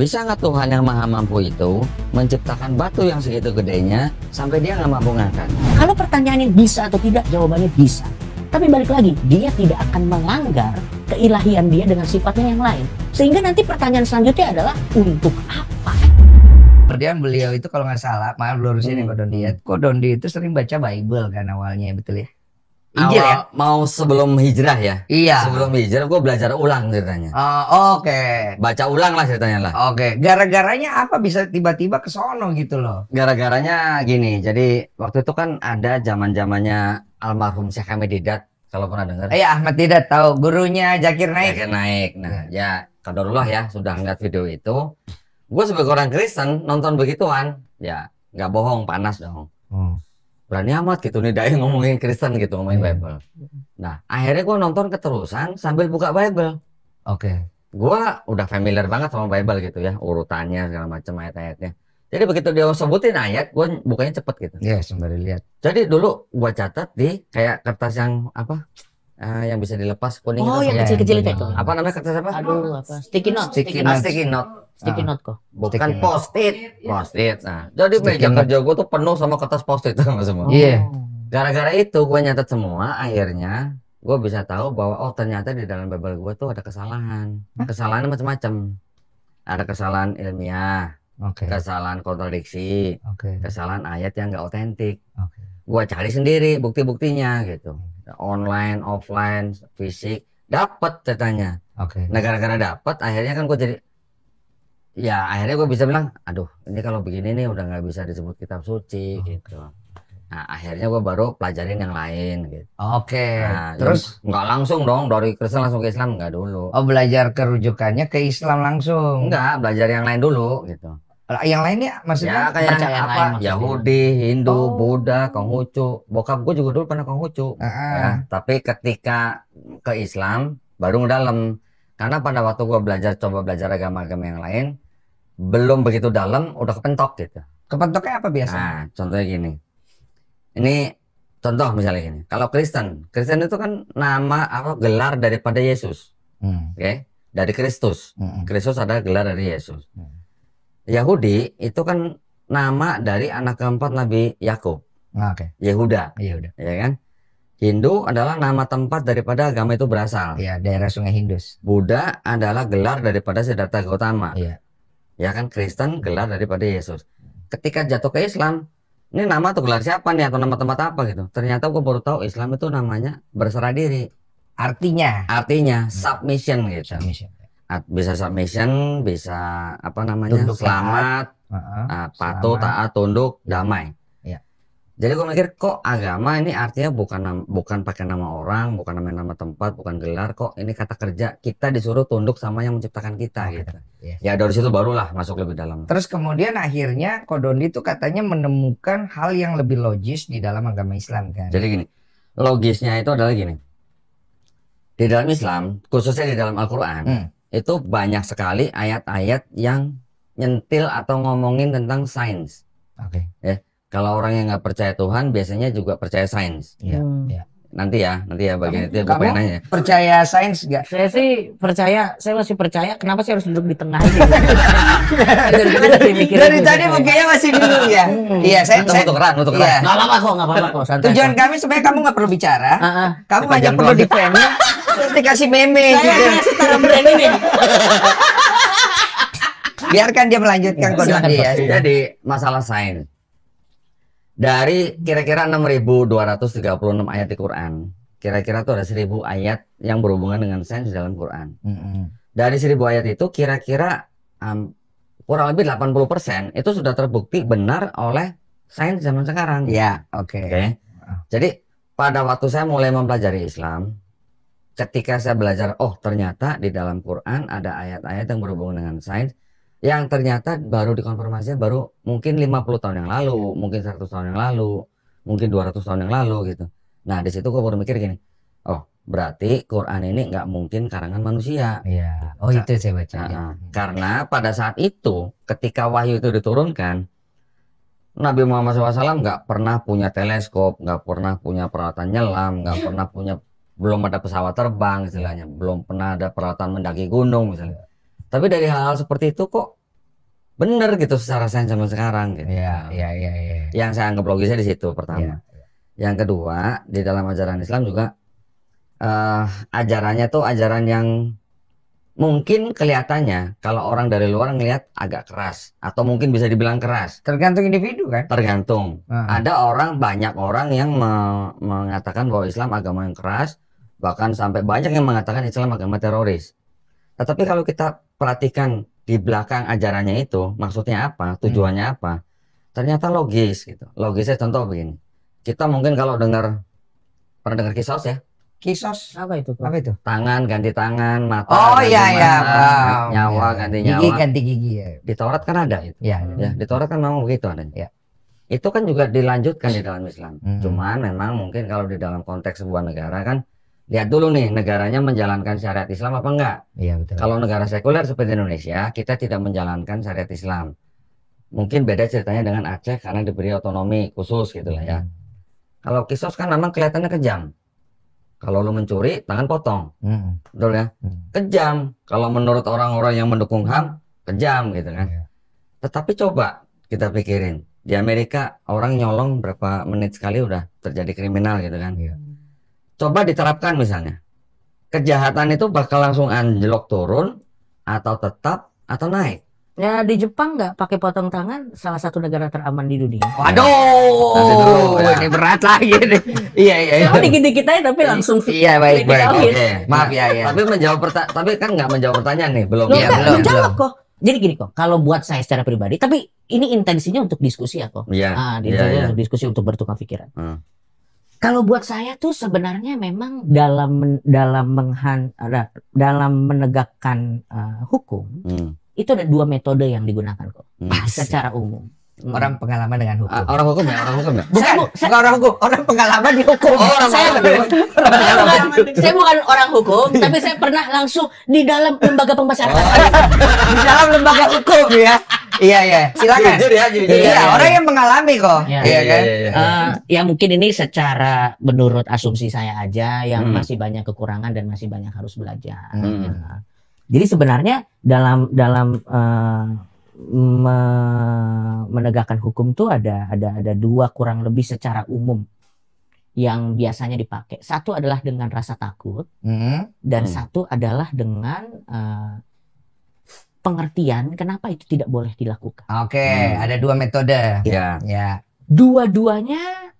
Bisa nggak Tuhan yang maha mampu itu menciptakan batu yang segitu gedenya sampai dia nggak mampu ngangkat? Kalau pertanyaannya bisa atau tidak, jawabannya bisa. Tapi balik lagi, dia tidak akan melanggar keilahian dia dengan sifatnya yang lain. Sehingga nanti pertanyaan selanjutnya adalah untuk apa? Perdian beliau itu kalau nggak salah, maaf lurusin ya, hmm. ya Kodondi Kodondi itu sering baca Bible kan awalnya, betul ya? Injil iya awal, ya? Mau sebelum hijrah ya? Iya. Sebelum hijrah gue belajar ulang ceritanya. Uh, oke. Okay. Baca ulang lah ceritanya lah. Oke. Okay. Gara-garanya apa bisa tiba-tiba ke sono gitu loh? Gara-garanya gini. Jadi waktu itu kan ada zaman-zamannya almarhum Syekh Ahmad Didat kalau pernah dengar. Eh, iya, eh, Ahmad Didat tahu gurunya Jakir Naik. Jakir Naik. Nah, ya kadarullah ya sudah ngeliat video itu. Gue sebagai orang Kristen nonton begituan, ya nggak bohong panas dong. Hmm berani amat gitu nih dai hmm. ngomongin Kristen gitu ngomongin hmm. Bible. Nah akhirnya gue nonton keterusan sambil buka Bible. Oke. Okay. Gue udah familiar banget sama Bible gitu ya urutannya segala macam ayat-ayatnya. Jadi begitu dia sebutin ayat, gue bukanya cepet gitu. Iya, yeah, sembari lihat. Jadi dulu gue catat di kayak kertas yang apa? Ah, yang bisa dilepas kuning oh yang kecil-kecil itu iya. apa namanya kertas apa aduh apa sticky note sticky note sticky note ah, sticky note kok ah, bukan post-it post-it nah jadi meja kerja gue tuh penuh sama kertas post-it sama semua iya gara-gara itu gue nyatet semua akhirnya gue bisa tahu bahwa oh ternyata di dalam bubble gue tuh ada kesalahan kesalahan macam-macam ada kesalahan ilmiah okay. kesalahan kontradiksi okay. kesalahan ayat yang enggak otentik okay. gue cari sendiri bukti-buktinya gitu online offline fisik dapat ceritanya. oke okay. nah gara-gara dapat akhirnya kan gue jadi ya akhirnya gue bisa bilang aduh ini kalau begini nih udah nggak bisa disebut kitab suci oh. gitu Nah, akhirnya gue baru pelajarin yang lain gitu. Oke. Okay. Nah, Terus nggak langsung dong dari Kristen langsung ke Islam nggak dulu. Oh belajar kerujukannya ke Islam langsung? Nggak, belajar yang lain dulu gitu yang lainnya maksudnya ya, kayak percaya yang apa? Lain, Yahudi, Hindu, oh. Buddha, Konghucu. Bokap gue juga dulu pernah Konghucu. Uh -huh. ya, tapi ketika ke Islam baru dalam. Karena pada waktu gue belajar coba belajar agama-agama yang lain belum begitu dalam udah kepentok gitu. Kepentoknya apa biasanya Nah, contohnya gini. Ini contoh misalnya gini. Kalau Kristen, Kristen itu kan nama apa gelar daripada Yesus. Hmm. Oke, okay? dari Kristus. Hmm. Kristus adalah gelar dari Yesus. Hmm Yahudi itu kan nama dari anak keempat Nabi Yakub. Ah, oke. Okay. Yehuda. Yehuda. Ya kan? Hindu adalah nama tempat daripada agama itu berasal. Iya, daerah Sungai Hindus. Buddha adalah gelar daripada Siddhartha Gautama. Iya. Ya kan Kristen gelar daripada Yesus. Ketika jatuh ke Islam, ini nama atau gelar siapa nih atau nama tempat apa gitu. Ternyata gue baru tahu Islam itu namanya berserah diri. Artinya? Artinya submission gitu. Submission bisa submission, bisa apa namanya? Tunduk ya, selamat, taat, uh, ah, patuh, selamat. taat, tunduk, damai. Ya. Jadi gue mikir kok agama ini artinya bukan bukan pakai nama orang, bukan nama nama tempat, bukan gelar kok ini kata kerja kita disuruh tunduk sama yang menciptakan kita oh, gitu. Ya. ya dari situ barulah masuk lebih dalam. Terus kemudian akhirnya Kodondi itu katanya menemukan hal yang lebih logis di dalam agama Islam kan. Jadi gini, logisnya itu adalah gini. Di dalam Islam, khususnya di dalam Al-Qur'an, hmm itu banyak sekali ayat-ayat yang nyentil atau ngomongin tentang sains. Oke. Okay. Ya, kalau orang yang nggak percaya Tuhan biasanya juga percaya sains. Iya. Hmm. Yeah nanti ya nanti ya bagian itu ya, kamu nanya. percaya sains nggak saya sih percaya saya masih percaya kenapa sih harus duduk di tengah gitu. dari tadi mukanya masih bingung ya hmm. iya saya untuk keran untuk iya. keran nggak apa-apa kok nggak apa-apa kok santai tujuan kami sebenarnya kamu nggak perlu bicara ah, ah. kamu hanya perlu di frame terus dikasih meme saya iya. kasih taruh brand ini biarkan dia melanjutkan kondisi ya. jadi masalah sains dari kira-kira 6.236 ayat di Quran, kira-kira tuh ada 1.000 ayat yang berhubungan dengan sains di dalam Quran. Mm -hmm. Dari 1.000 ayat itu kira-kira um, kurang lebih 80% itu sudah terbukti benar oleh sains zaman sekarang. Ya, oke. Okay. Okay? Jadi pada waktu saya mulai mempelajari Islam, ketika saya belajar, oh ternyata di dalam Quran ada ayat-ayat yang berhubungan dengan sains yang ternyata baru dikonfirmasi baru mungkin 50 tahun yang lalu, mungkin 100 tahun yang lalu, mungkin 200 tahun yang lalu gitu. Nah, di situ gue baru mikir gini, oh berarti Quran ini nggak mungkin karangan manusia. Iya. Oh itu saya baca. Nah, ya. Karena pada saat itu, ketika wahyu itu diturunkan, Nabi Muhammad SAW nggak pernah punya teleskop, nggak pernah punya peralatan nyelam, nggak pernah punya belum ada pesawat terbang istilahnya, belum pernah ada peralatan mendaki gunung misalnya tapi dari hal-hal seperti itu kok bener gitu secara sains sama sekarang gitu. Iya, iya, iya, iya. Yang saya anggap logisnya di situ pertama. ya. Yang kedua, di dalam ajaran Islam juga uh, ajarannya tuh ajaran yang mungkin kelihatannya kalau orang dari luar ngelihat agak keras atau mungkin bisa dibilang keras. Tergantung individu kan? Tergantung. Uh ah. -huh. Ada orang banyak orang yang me mengatakan bahwa Islam agama yang keras, bahkan sampai banyak yang mengatakan Islam agama teroris. Tetapi kalau kita perhatikan di belakang ajarannya itu maksudnya apa, hmm. tujuannya hmm. apa, ternyata logis gitu. Logisnya contoh begini, kita mungkin kalau dengar pernah dengar kisos ya, kisos apa itu? Apa itu? Tangan ganti tangan, mata oh, ganti ya, mata, ya. Wow. nyawa ya. ganti nyawa, gigi ganti gigi ya. Di Taurat kan ada itu. Iya, ya, ya. di Taurat kan memang begitu ada Ya. Iya. Itu kan juga dilanjutkan di dalam Islam. Hmm. Cuman memang mungkin kalau di dalam konteks sebuah negara kan lihat dulu nih negaranya menjalankan syariat Islam apa enggak. Iya betul. Kalau negara sekuler seperti Indonesia, kita tidak menjalankan syariat Islam. Mungkin beda ceritanya dengan Aceh karena diberi otonomi khusus gitu lah ya. Hmm. Kalau kisos kan memang kelihatannya kejam. Kalau lu mencuri, tangan potong. Hmm. Betul ya? Hmm. Kejam. Kalau menurut orang-orang yang mendukung HAM, kejam gitu kan. Yeah. Tetapi coba kita pikirin. Di Amerika, orang nyolong berapa menit sekali udah terjadi kriminal gitu kan. Yeah Coba diterapkan misalnya. Kejahatan itu bakal langsung anjlok turun atau tetap atau naik. Ya di Jepang nggak pakai potong tangan salah satu negara teraman di dunia. Waduh, dulu, ya. ini berat lagi nih. iya iya. iya. Kamu dikit-dikit aja tapi langsung. Iya baik baik. Oke. Okay. Maaf ya ya. tapi menjawab pertanyaan, tapi kan nggak menjawab pertanyaan nih belum. Loh, ya, belum. Menjawab kok. Jadi gini kok, kalau buat saya secara pribadi, tapi ini intensinya untuk diskusi ya kok. Iya. Yeah, ah, yeah, iya, iya. yeah. untuk diskusi untuk bertukar pikiran. Hmm. Kalau buat saya tuh sebenarnya memang dalam dalam menghan dalam menegakkan uh, hukum hmm. itu ada dua metode yang digunakan kok hmm. secara umum hmm. orang pengalaman dengan hukum. Ah, orang hukum ya, orang hukum ya. Bukan, saya, bukan orang hukum, orang pengalaman di hukum. Oh, orang saya, pengalaman. Orang saya, pengalaman. Bukan, saya bukan orang hukum, tapi saya pernah langsung di dalam lembaga pemasyarakatan. Oh. di dalam lembaga hukum ya. Iya iya, silakan. Jujur ya, jujur. Iya, ya. orang yang mengalami kok. Iya, iya, iya kan? Iya, iya, iya. Uh, ya mungkin ini secara menurut asumsi saya aja yang hmm. masih banyak kekurangan dan masih banyak harus belajar. Hmm. Jadi sebenarnya dalam dalam uh, me menegakkan hukum tuh ada ada ada dua kurang lebih secara umum yang biasanya dipakai. Satu adalah dengan rasa takut hmm. dan hmm. satu adalah dengan uh, pengertian kenapa itu tidak boleh dilakukan. Oke, okay. hmm. ada dua metode. Ya. ya. ya. Dua-duanya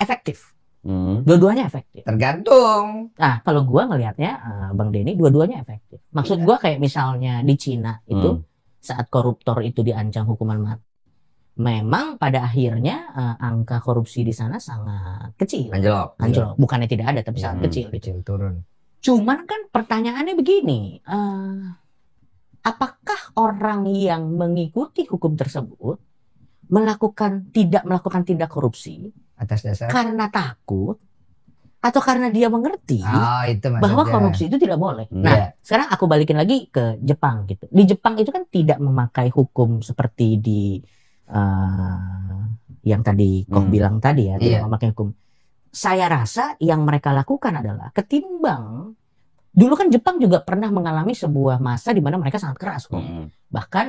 efektif. Hmm. Dua-duanya efektif. Tergantung. Nah, kalau gua ngelihatnya uh, Bang Denny dua-duanya efektif. Maksud yeah. gua kayak misalnya di Cina itu hmm saat koruptor itu diancam hukuman mati. Memang pada akhirnya uh, angka korupsi di sana sangat kecil. Anjlok. Iya. Anjlok. Bukannya tidak ada tapi sangat hmm, kecil. Gitu. Kecil turun. Cuman kan pertanyaannya begini, uh, apakah orang yang mengikuti hukum tersebut melakukan tidak melakukan tindak korupsi atas dasar karena takut atau karena dia mengerti oh, itu bahwa korupsi itu tidak boleh. Hmm. Nah, sekarang aku balikin lagi ke Jepang gitu. Di Jepang itu kan tidak memakai hukum seperti di uh, yang tadi kok hmm. bilang tadi ya, yeah. tidak iya. memakai hukum. Saya rasa yang mereka lakukan adalah ketimbang dulu kan Jepang juga pernah mengalami sebuah masa di mana mereka sangat keras kok. Hmm. Bahkan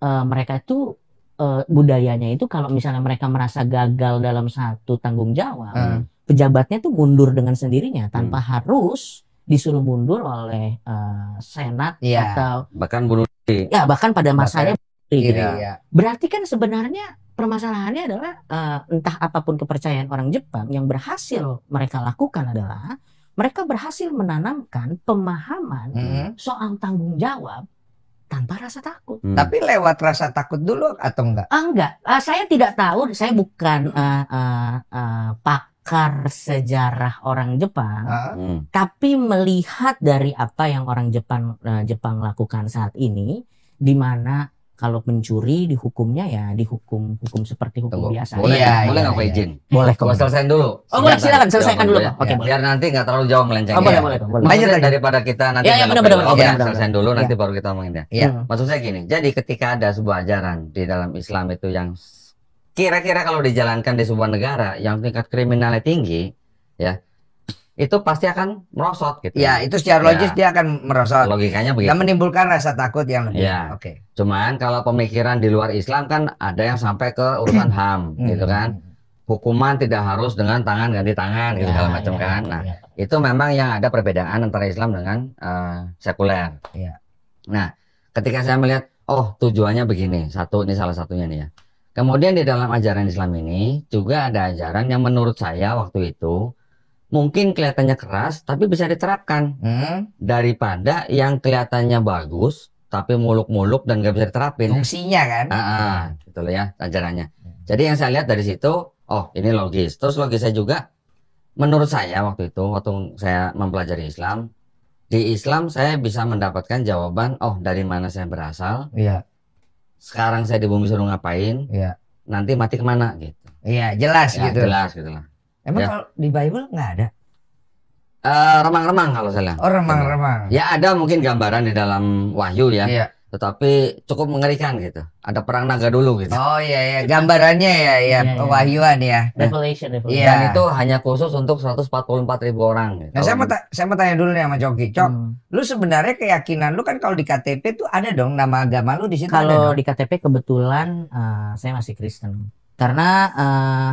uh, mereka itu uh, budayanya itu kalau misalnya mereka merasa gagal dalam satu tanggung jawab hmm pejabatnya tuh mundur dengan sendirinya hmm. tanpa hmm. harus disuruh mundur oleh uh, senat ya, atau bahkan bunuh diri. Ya, bahkan pada masanya bunuh diri. Ya. Berarti kan sebenarnya permasalahannya adalah uh, entah apapun kepercayaan orang Jepang yang berhasil mereka lakukan adalah mereka berhasil menanamkan pemahaman hmm. soal tanggung jawab tanpa rasa takut. Hmm. Tapi lewat rasa takut dulu atau enggak? Ah, enggak. Uh, saya tidak tahu, saya bukan uh, uh, uh, pak pakar sejarah orang Jepang, ah. hmm. tapi melihat dari apa yang orang Jepang uh, Jepang lakukan saat ini, di mana kalau mencuri dihukumnya ya dihukum hukum seperti hukum Tunggu. biasa. Boleh, ya, boleh nggak ya, ya. izin? Boleh. Kok selesaikan dulu? Oh boleh, silakan selesaikan dulu. Oke. Okay, biar nanti nggak terlalu jauh melenceng. Oh, boleh, boleh, boleh. Banyak daripada kita nanti. Ya, ya, benar, benar, oh, ya, selesaikan dulu nanti ya. baru kita ngomongin ya. Iya. Hmm. Maksud saya gini, jadi ketika ada sebuah ajaran di dalam Islam itu yang kira-kira kalau dijalankan di sebuah negara yang tingkat kriminalnya tinggi ya itu pasti akan merosot gitu. Ya, ya. itu secara ya. logis dia akan merosot. Logikanya begitu. Dan menimbulkan rasa takut yang lebih. Ya. Oke. Okay. Cuman kalau pemikiran di luar Islam kan ada yang sampai ke urusan HAM hmm. gitu kan. Hukuman tidak harus dengan tangan ganti tangan gitu ya, segala macam ya, kan. Nah, ya. itu memang yang ada perbedaan antara Islam dengan uh, sekuler. Ya. Nah, ketika saya melihat oh tujuannya begini, satu ini salah satunya nih ya Kemudian di dalam ajaran Islam ini juga ada ajaran yang menurut saya waktu itu mungkin kelihatannya keras tapi bisa diterapkan hmm? daripada yang kelihatannya bagus tapi muluk-muluk dan gak bisa diterapin. Fungsinya kan? Ah, ah, gitu loh ya ajarannya. Hmm. Jadi yang saya lihat dari situ, oh ini logis. Terus logis saya juga, menurut saya waktu itu waktu saya mempelajari Islam, di Islam saya bisa mendapatkan jawaban, oh dari mana saya berasal, iya sekarang saya di bumi suruh ngapain, ya. nanti mati kemana gitu. Iya jelas ya, gitu. Jelas gitu lah. Emang ya. kalau di Bible nggak ada? Eh, remang-remang uh, remang kalau salah. Oh remang-remang. Ya ada mungkin gambaran di dalam Wahyu ya. Iya tetapi cukup mengerikan gitu. Ada perang naga dulu gitu. Oh iya iya, gambarannya ya ya iya, iya, iya. pewahyuan ya. Revelation, revelation. Dan itu hanya khusus untuk 144 ribu orang. Gitu. Nah, saya mau saya mau tanya dulu nih sama Coki. Cok, hmm. lu sebenarnya keyakinan lu kan kalau di KTP tuh ada dong nama agama lu di situ. Kalau di KTP kebetulan uh, saya masih Kristen. Karena uh,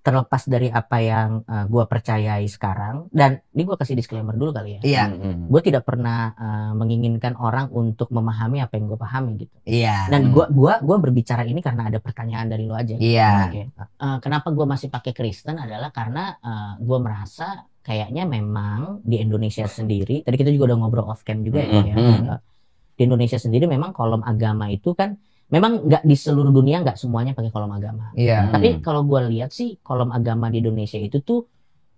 terlepas dari apa yang uh, eh, gue percayai sekarang dan ini gue kasih disclaimer dulu kali ya. Iya. Yeah. Mm-hmm. Hmm, gue tidak pernah uh, menginginkan orang untuk memahami apa yang gue pahami gitu. Iya. Yeah. Dan hmm. gue gua gua berbicara ini karena ada pertanyaan dari lo aja. Iya. Yeah. Eh, okay. Uh, kenapa gue masih pakai Kristen adalah karena uh, gue merasa kayaknya memang di Indonesia sendiri tadi kita juga udah ngobrol off cam juga mm-hmm. ya. Uh, di Indonesia sendiri memang kolom agama itu kan memang nggak di seluruh dunia nggak semuanya pakai kolom agama. Iya. Tapi hmm. kalau gue lihat sih kolom agama di Indonesia itu tuh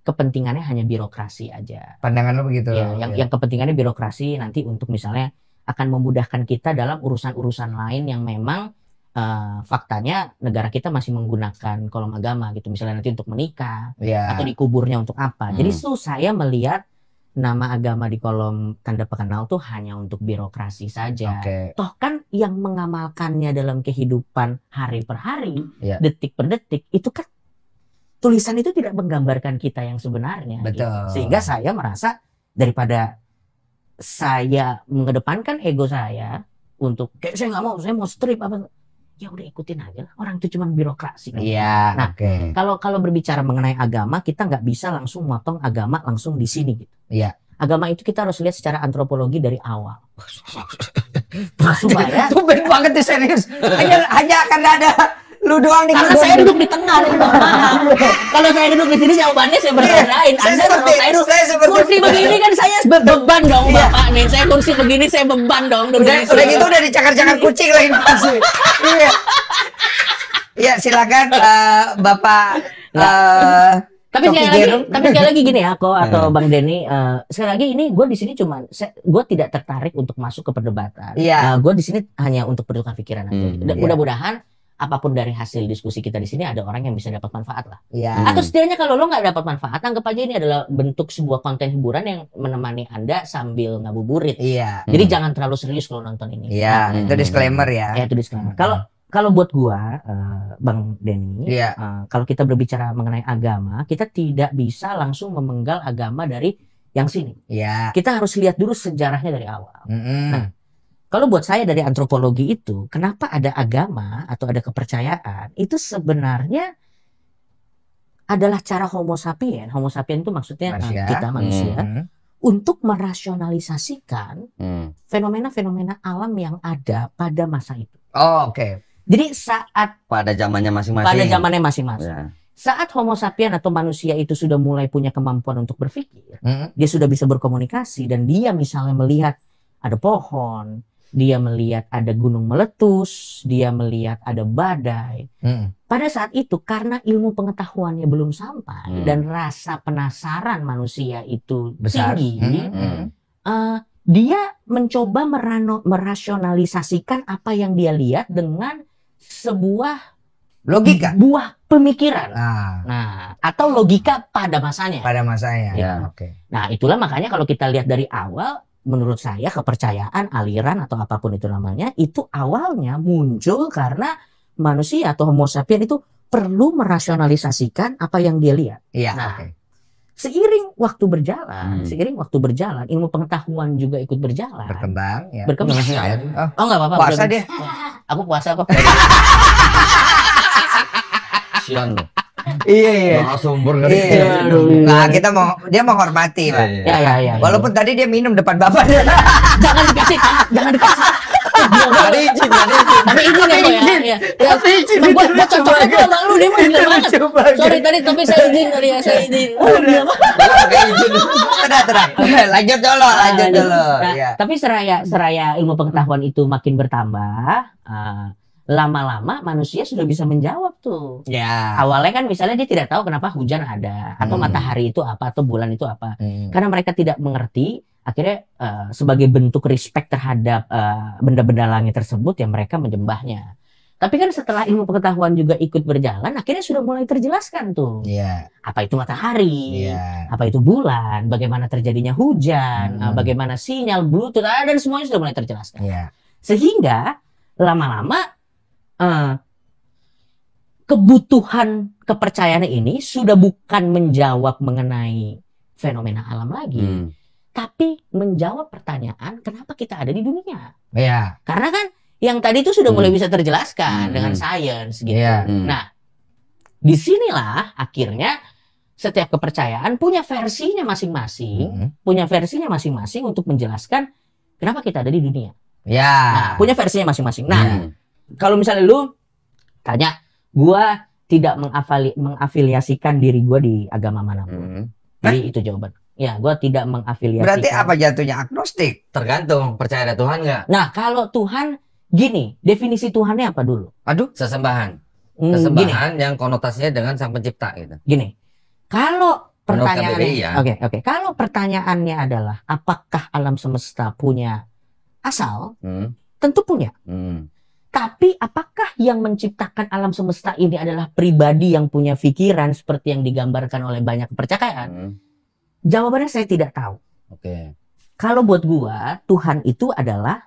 kepentingannya hanya birokrasi aja. Pandangan lo begitu. Ya, yang ya. yang kepentingannya birokrasi nanti untuk misalnya akan memudahkan kita dalam urusan-urusan lain yang memang uh, faktanya negara kita masih menggunakan kolom agama gitu. Misalnya nanti untuk menikah yeah. atau dikuburnya untuk apa. Hmm. Jadi itu saya melihat nama agama di kolom tanda pengenal tuh hanya untuk birokrasi saja. Okay. Toh kan yang mengamalkannya dalam kehidupan hari per hari, yeah. detik per detik itu kan tulisan itu tidak menggambarkan kita yang sebenarnya. Gitu. Betul. Gitu. Sehingga saya merasa daripada saya mengedepankan ego saya untuk kayak saya nggak mau, saya mau strip apa ya udah ikutin aja lah. Orang itu cuma birokrasi. Iya. nah, okay. kalau kalau berbicara mengenai agama, kita nggak bisa langsung motong agama langsung di sini gitu. Iya. Agama itu kita harus lihat secara antropologi dari awal. Supaya. Tumben banget nih serius. Hanya hanya akan ada lu doang nih karena saya duduk di tengah maaf kalau saya duduk di sini jawabannya saya iya. berbeda lain anda seperti, saya, seperti, kursi begini kan saya beban dong iya. bapak nih saya kursi begini saya beban dong udah, udah gitu udah dicakar-cakar iya. kucing lagi pasti iya ya silakan uh, bapak uh, tapi sekali lagi, tapi sekali lagi gini ya, aku atau iya. Bang Denny, uh, sekali lagi ini gue di sini cuman, gue tidak tertarik untuk masuk ke perdebatan. gue di sini hanya untuk pertukar pikiran aja. Hmm, mudah-mudahan apapun dari hasil diskusi kita di sini ada orang yang bisa dapat manfaat lah. Ya. Atau setidaknya kalau lo nggak dapat manfaat, anggap aja ini adalah bentuk sebuah konten hiburan yang menemani anda sambil ngabuburit. Iya. Jadi jangan terlalu serius kalau nonton ini. Iya. Hmm. Itu disclaimer ya. Iya, itu disclaimer. Hmm. Kalau kalau buat gua, uh, Bang Denny, yeah. Iya. uh, kalau kita berbicara mengenai agama, kita tidak bisa langsung memenggal agama dari yang sini. Yeah. Kita harus lihat dulu sejarahnya dari awal. Mm -hmm. Nah, kalau buat saya dari antropologi itu, kenapa ada agama atau ada kepercayaan? Itu sebenarnya adalah cara Homo sapien. Homo sapien itu maksudnya eh, manusia. kita manusia hmm. untuk merasionalisasikan fenomena hmm. fenomena-fenomena alam yang ada pada masa itu. Oh, oke. Okay. Jadi saat pada zamannya masing-masing. Pada zamannya masing-masing. Ya. Saat Homo sapien atau manusia itu sudah mulai punya kemampuan untuk berpikir, hmm. dia sudah bisa berkomunikasi dan dia misalnya melihat ada pohon, dia melihat ada gunung meletus, dia melihat ada badai. Hmm. Pada saat itu karena ilmu pengetahuannya belum sampai hmm. dan rasa penasaran manusia itu Besar. tinggi, hmm. Hmm. Uh, dia mencoba merano, merasionalisasikan apa yang dia lihat dengan sebuah logika, buah pemikiran. Ah. Nah, atau logika pada masanya. Pada masanya. Ya. Oke. Okay. Nah, itulah makanya kalau kita lihat dari awal menurut saya kepercayaan, aliran atau apapun itu namanya itu awalnya muncul karena manusia atau homo sapiens itu perlu merasionalisasikan apa yang dia lihat. Iya. Nah, okay. Seiring waktu berjalan, hmm. seiring waktu berjalan, ilmu pengetahuan juga ikut berjalan. Berkembang, ya. Berkembang. Oh, Oh, enggak apa-apa. Puasa dia. Aku puasa kok. Siang loh iya iya kan. iya, iya, iya, nah kita mau dia menghormati pak iya iya iya iya, iya. walaupun tadi dia minum depan bapak jangan dikasih jangan dikasih iya, izin, iya, izin. Tapi izin ya, izin. Ya, tapi izin. Buat buat iya, iya, iya, iya, iya, iya, iya, iya, Sorry tadi, tapi saya izin kali ya, saya izin. Oh, iya, izin. iya, iya, Lanjut dulu, nah, lanjut dulu. Nah, iya. Tapi seraya seraya ilmu pengetahuan itu makin bertambah, ah, lama-lama manusia sudah bisa menjawab tuh. Ya. Awalnya kan misalnya dia tidak tahu kenapa hujan ada atau hmm. matahari itu apa atau bulan itu apa. Hmm. Karena mereka tidak mengerti, akhirnya uh, sebagai bentuk respect terhadap benda eh, benda-benda langit tersebut yang mereka menyembahnya. Tapi kan setelah ilmu pengetahuan juga ikut berjalan, akhirnya sudah mulai terjelaskan tuh. Yeah. Apa itu matahari? Yeah. Apa itu bulan? Bagaimana terjadinya hujan? Hmm. Eh, bagaimana sinyal bluetooth? Ah, dan semuanya sudah mulai terjelaskan. Yeah. Sehingga lama-lama Eh, kebutuhan kepercayaan ini sudah bukan menjawab mengenai fenomena alam lagi, hmm. tapi menjawab pertanyaan kenapa kita ada di dunia. Yeah. Karena kan yang tadi itu sudah hmm. mulai bisa terjelaskan hmm. dengan sains gitu. Yeah. Hmm. Nah, disinilah akhirnya setiap kepercayaan punya versinya masing-masing, hmm. punya versinya masing-masing untuk menjelaskan kenapa kita ada di dunia. Ya. Nah, punya versinya masing-masing. Nah, hmm kalau misalnya lu tanya gua tidak mengafali, mengafiliasikan diri gua di agama manapun. Hmm. Jadi Hah? Eh? itu jawaban. Ya, gua tidak mengafiliasikan. Berarti apa jatuhnya agnostik? Tergantung percaya ada Tuhan nggak? Nah, kalau Tuhan gini, definisi Tuhannya apa dulu? Aduh, sesembahan. Hmm, sesembahan yang konotasinya dengan Sang Pencipta gitu. Gini. Kalau pertanyaan, iya. Oke, ya. oke. Okay, okay. Kalau pertanyaannya adalah apakah alam semesta punya asal? Hmm. Tentu punya. Hmm. Tapi apakah yang menciptakan alam semesta ini adalah pribadi yang punya pikiran seperti yang digambarkan oleh banyak kepercayaan? Hmm. Jawabannya saya tidak tahu. Oke. Okay. Kalau buat gua, Tuhan itu adalah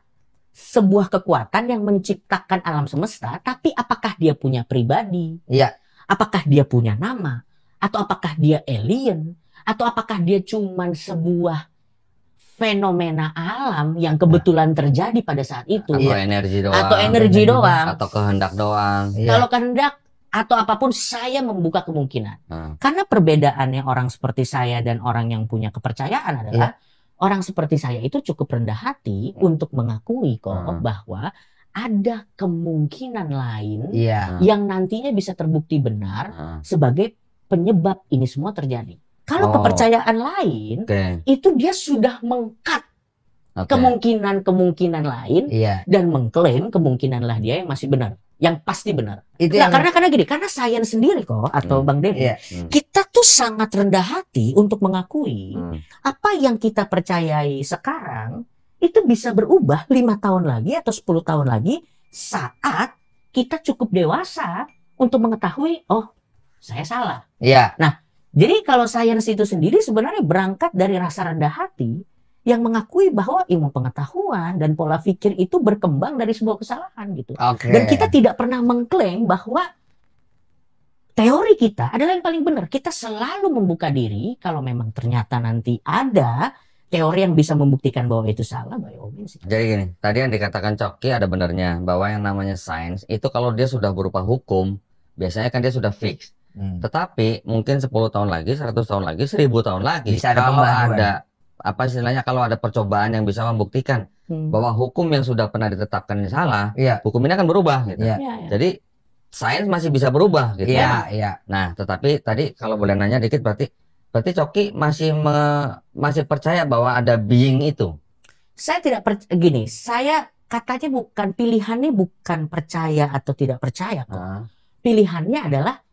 sebuah kekuatan yang menciptakan alam semesta, tapi apakah dia punya pribadi? Iya. Apakah dia punya nama? Atau apakah dia alien? Atau apakah dia cuman sebuah fenomena alam yang kebetulan nah. terjadi pada saat itu atau ya. energi doang atau energi doang atau kehendak doang iya. kalau kehendak atau apapun saya membuka kemungkinan hmm. karena perbedaannya orang seperti saya dan orang yang punya kepercayaan adalah yeah. orang seperti saya itu cukup rendah hati iya. untuk mengakui kok hmm. bahwa ada kemungkinan lain yeah. Iya. yang nantinya bisa terbukti benar hmm. sebagai penyebab ini semua terjadi kalau oh. kepercayaan lain okay. itu dia sudah mengkat okay. kemungkinan-kemungkinan lain yeah. dan mengklaim kemungkinan lah dia yang masih benar, yang pasti benar. Itu nah, yang... karena karena gini, karena saya sendiri kok atau hmm. Bang Dedi, iya. yeah. hmm. kita tuh sangat rendah hati untuk mengakui hmm. apa yang kita percayai sekarang itu bisa berubah lima tahun lagi atau 10 tahun lagi saat kita cukup dewasa untuk mengetahui oh saya salah. Iya. Yeah. Nah, jadi kalau sains itu sendiri sebenarnya berangkat dari rasa rendah hati yang mengakui bahwa ilmu pengetahuan dan pola pikir itu berkembang dari sebuah kesalahan gitu. Okay. Dan kita tidak pernah mengklaim bahwa teori kita adalah yang paling benar. Kita selalu membuka diri kalau memang ternyata nanti ada teori yang bisa membuktikan bahwa itu salah by all means. Jadi gini, tadi yang dikatakan Coki ada benarnya bahwa yang namanya sains itu kalau dia sudah berupa hukum, biasanya kan dia sudah fix. Hmm. Tetapi mungkin 10 tahun lagi, 100 tahun lagi, 1000 tahun lagi bisa ada kalau pembaruan. ada apa istilahnya kalau ada percobaan yang bisa membuktikan hmm. bahwa hukum yang sudah pernah ditetapkan ini salah, ya. hukum ini akan berubah gitu. Ya. Ya, ya. Jadi sains masih bisa berubah gitu. Iya, ya. iya. Nah, tetapi tadi kalau boleh nanya dikit berarti berarti Coki masih me, masih percaya bahwa ada being itu. Saya tidak per, gini, saya katanya bukan pilihannya bukan percaya atau tidak percaya kok. Ah. Pilihannya adalah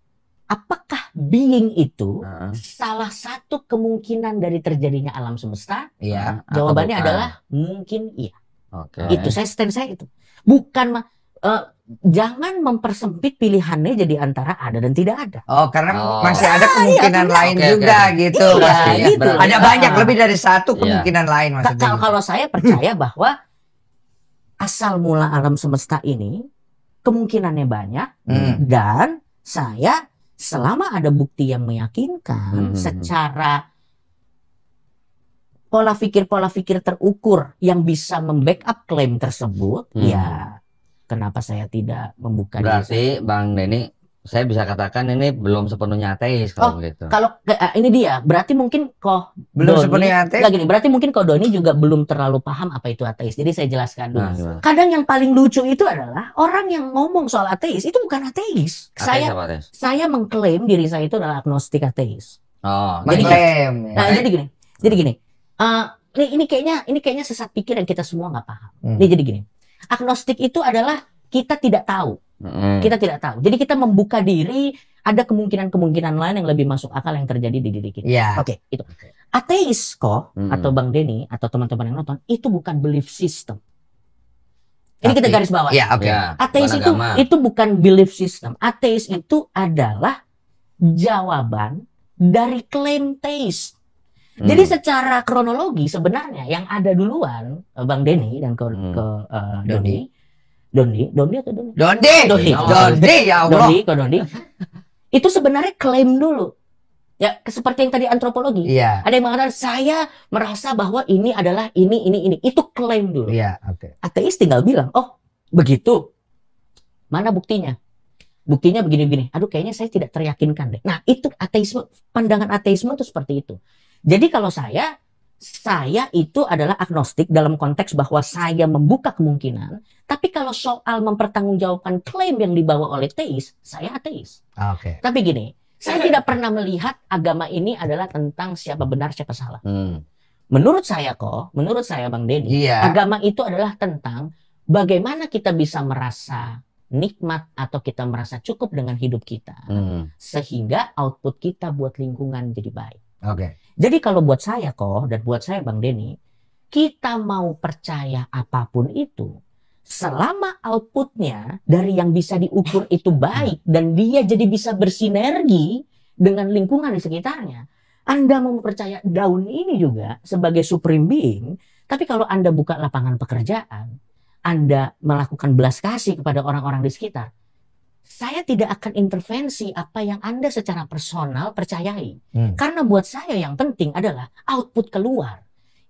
apakah being itu uh. salah satu kemungkinan dari terjadinya alam semesta? Iya. Uh, Jawabannya adalah mungkin iya. Oke. Okay. Itu saya stand saya itu. Bukan uh, jangan mempersempit pilihannya jadi antara ada dan tidak ada. Oh, karena oh. masih ada ah, iya, kemungkinan ah, lain okay, juga okay. gitu. Iya, pasti, gitu. Ada iya. banyak lebih dari satu iya. kemungkinan yeah. lain maksudnya. Kalau kalau saya percaya bahwa asal mula alam semesta ini kemungkinannya banyak hmm. dan saya selama ada bukti yang meyakinkan hmm. secara pola pikir pola pikir terukur yang bisa membackup klaim tersebut hmm. ya kenapa saya tidak membuka berarti diri? Bang Denny saya bisa katakan ini belum sepenuhnya ateis kalau oh, gitu. Kalau uh, ini dia, berarti mungkin kok belum Doni, sepenuhnya ateis. Lagi nih, berarti mungkin kok Doni juga belum terlalu paham apa itu ateis. Jadi saya jelaskan dulu. Nah, Kadang yang paling lucu itu adalah orang yang ngomong soal ateis itu bukan ateis. ateis saya ateis? saya mengklaim diri saya itu adalah agnostik ateis. Oh, jadi mengklaim. ya. Nah, jadi gini. Jadi gini. Uh, ini, ini kayaknya ini kayaknya sesat pikir yang kita semua nggak paham. Hmm. Ini jadi gini. Agnostik itu adalah kita tidak tahu kita tidak tahu. Jadi kita membuka diri ada kemungkinan-kemungkinan lain yang lebih masuk akal yang terjadi di diri kita. Yeah. Oke, okay, itu. Ateis kok hmm. atau Bang Denny atau teman-teman yang nonton itu bukan belief system. Ini kita garis bawah. yeah, Okay. Iya, yeah, Ateis itu itu bukan belief system. Ateis itu adalah jawaban dari klaim teis. Hmm. Jadi secara kronologi sebenarnya yang ada duluan Bang Denny dan ke, hmm. ke uh, Doni Doni, Doni atau Doni? Doni, Doni, Doni ya Allah. Doni, kok Doni. Itu sebenarnya klaim dulu. Ya, seperti yang tadi antropologi. Iya. Ada yang mengatakan saya merasa bahwa ini adalah ini, ini, ini. Itu klaim dulu. Iya, oke. Okay. Ateis tinggal bilang, oh begitu. Mana buktinya? Buktinya begini-begini. Aduh, kayaknya saya tidak teryakinkan deh. Nah, itu ateisme, pandangan ateisme itu seperti itu. Jadi kalau saya saya itu adalah agnostik dalam konteks bahwa saya membuka kemungkinan, tapi kalau soal mempertanggungjawabkan klaim yang dibawa oleh teis, saya ateis. Ah, oke. Okay. Tapi gini, saya tidak pernah melihat agama ini adalah tentang siapa benar siapa salah. Hmm. Menurut saya kok, menurut saya Bang Deni, iya. yeah. agama itu adalah tentang bagaimana kita bisa merasa nikmat atau kita merasa cukup dengan hidup kita hmm. sehingga output kita buat lingkungan jadi baik. Oke. Okay. Jadi kalau buat saya kok dan buat saya Bang Denny, kita mau percaya apapun itu, selama outputnya dari yang bisa diukur itu baik hmm. dan dia jadi bisa bersinergi dengan lingkungan di sekitarnya, Anda mau percaya daun ini juga sebagai supreme being, tapi kalau Anda buka lapangan pekerjaan, Anda melakukan belas kasih kepada orang-orang di sekitar, saya tidak akan intervensi apa yang Anda secara personal percayai. Hmm. Karena buat saya yang penting adalah output keluar.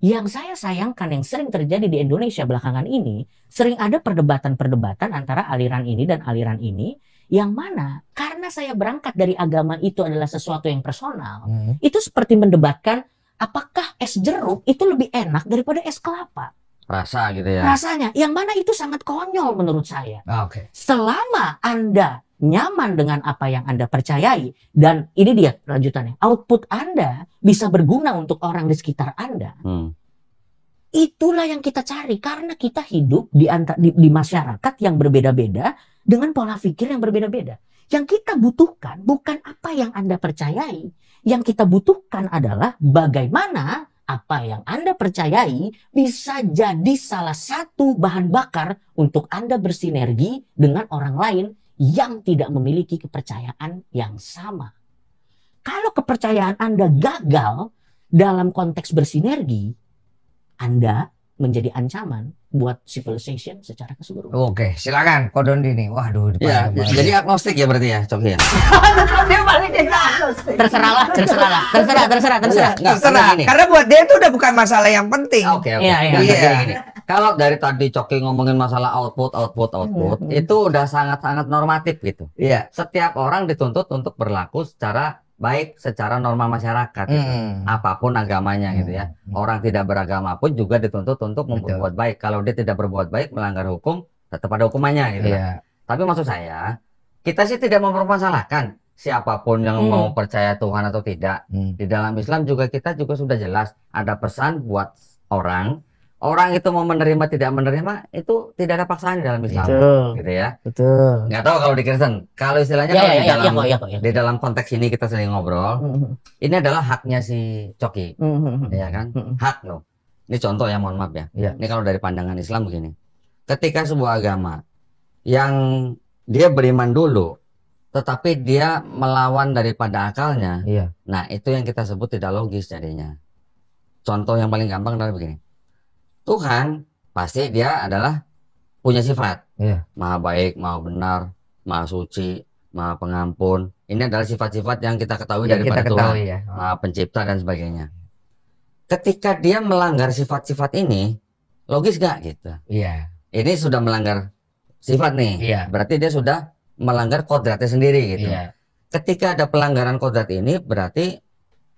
Yang saya sayangkan yang sering terjadi di Indonesia belakangan ini, sering ada perdebatan-perdebatan antara aliran ini dan aliran ini, yang mana karena saya berangkat dari agama itu adalah sesuatu yang personal, hmm. itu seperti mendebatkan apakah es jeruk itu lebih enak daripada es kelapa rasa gitu ya rasanya yang mana itu sangat konyol menurut saya ah, Oke. okay. selama anda nyaman dengan apa yang anda percayai dan ini dia lanjutannya output anda bisa berguna untuk orang di sekitar anda hmm. itulah yang kita cari karena kita hidup di antara di, di masyarakat yang berbeda-beda dengan pola pikir yang berbeda-beda yang kita butuhkan bukan apa yang anda percayai yang kita butuhkan adalah bagaimana apa yang Anda percayai bisa jadi salah satu bahan bakar untuk Anda bersinergi dengan orang lain yang tidak memiliki kepercayaan yang sama. Kalau kepercayaan Anda gagal dalam konteks bersinergi, Anda menjadi ancaman buat civilization secara keseluruhan. Oke, silakan Kodon nih. Waduh, ya, ya, jadi agnostik ya berarti ya, Cok ya. Gitu, terserahlah, terserahlah. Terserah, terserah, terserah. Iya, nggak, terserah. Ini. Karena buat dia itu udah bukan masalah yang penting. Oke, okay, Okay. Iya, iya. iya. Kalau dari tadi Coki ngomongin masalah output, output, hmm, output, hmm. itu udah sangat-sangat normatif gitu. Iya. Setiap orang dituntut untuk berlaku secara baik secara norma masyarakat gitu. Hmm. apapun agamanya mm. gitu ya hmm. Hmm. orang tidak beragama pun juga dituntut untuk membuat baik kalau dia tidak berbuat baik melanggar hukum tetap ada hukumannya gitu yeah. Kan. tapi maksud saya kita sih tidak mempermasalahkan siapapun yang mm. mau percaya Tuhan atau tidak mm. di dalam Islam juga kita juga sudah jelas ada pesan buat orang orang itu mau menerima tidak menerima itu tidak ada paksaan di dalam Islam Betul. gitu ya Betul. nggak tahu kalau di Kristen kalau istilahnya ya, kalau ya, di ya, dalam ya, ya, ya, ya. di dalam konteks ini kita sering ngobrol hmm, hmm, hmm. ini adalah haknya si Coki mm -hmm. ya kan hak loh ini contoh ya mohon maaf ya ya. ini kalau dari pandangan Islam begini ketika sebuah agama yang dia beriman dulu tetapi dia melawan daripada akalnya Iya. nah itu yang kita sebut tidak logis jadinya contoh yang paling gampang adalah begini Tuhan pasti dia adalah punya sifat yeah. maha baik, maha benar, maha suci, maha pengampun. Ini adalah sifat-sifat yang kita ketahui dari daripada kita ketahui, Tuhan, ya. maha pencipta dan sebagainya. Ketika dia melanggar sifat-sifat ini, logis gak gitu? Iya. Ini sudah melanggar sifat nih. Iya. Berarti dia sudah melanggar kodratnya sendiri gitu. Iya. Ketika ada pelanggaran kodrat ini, berarti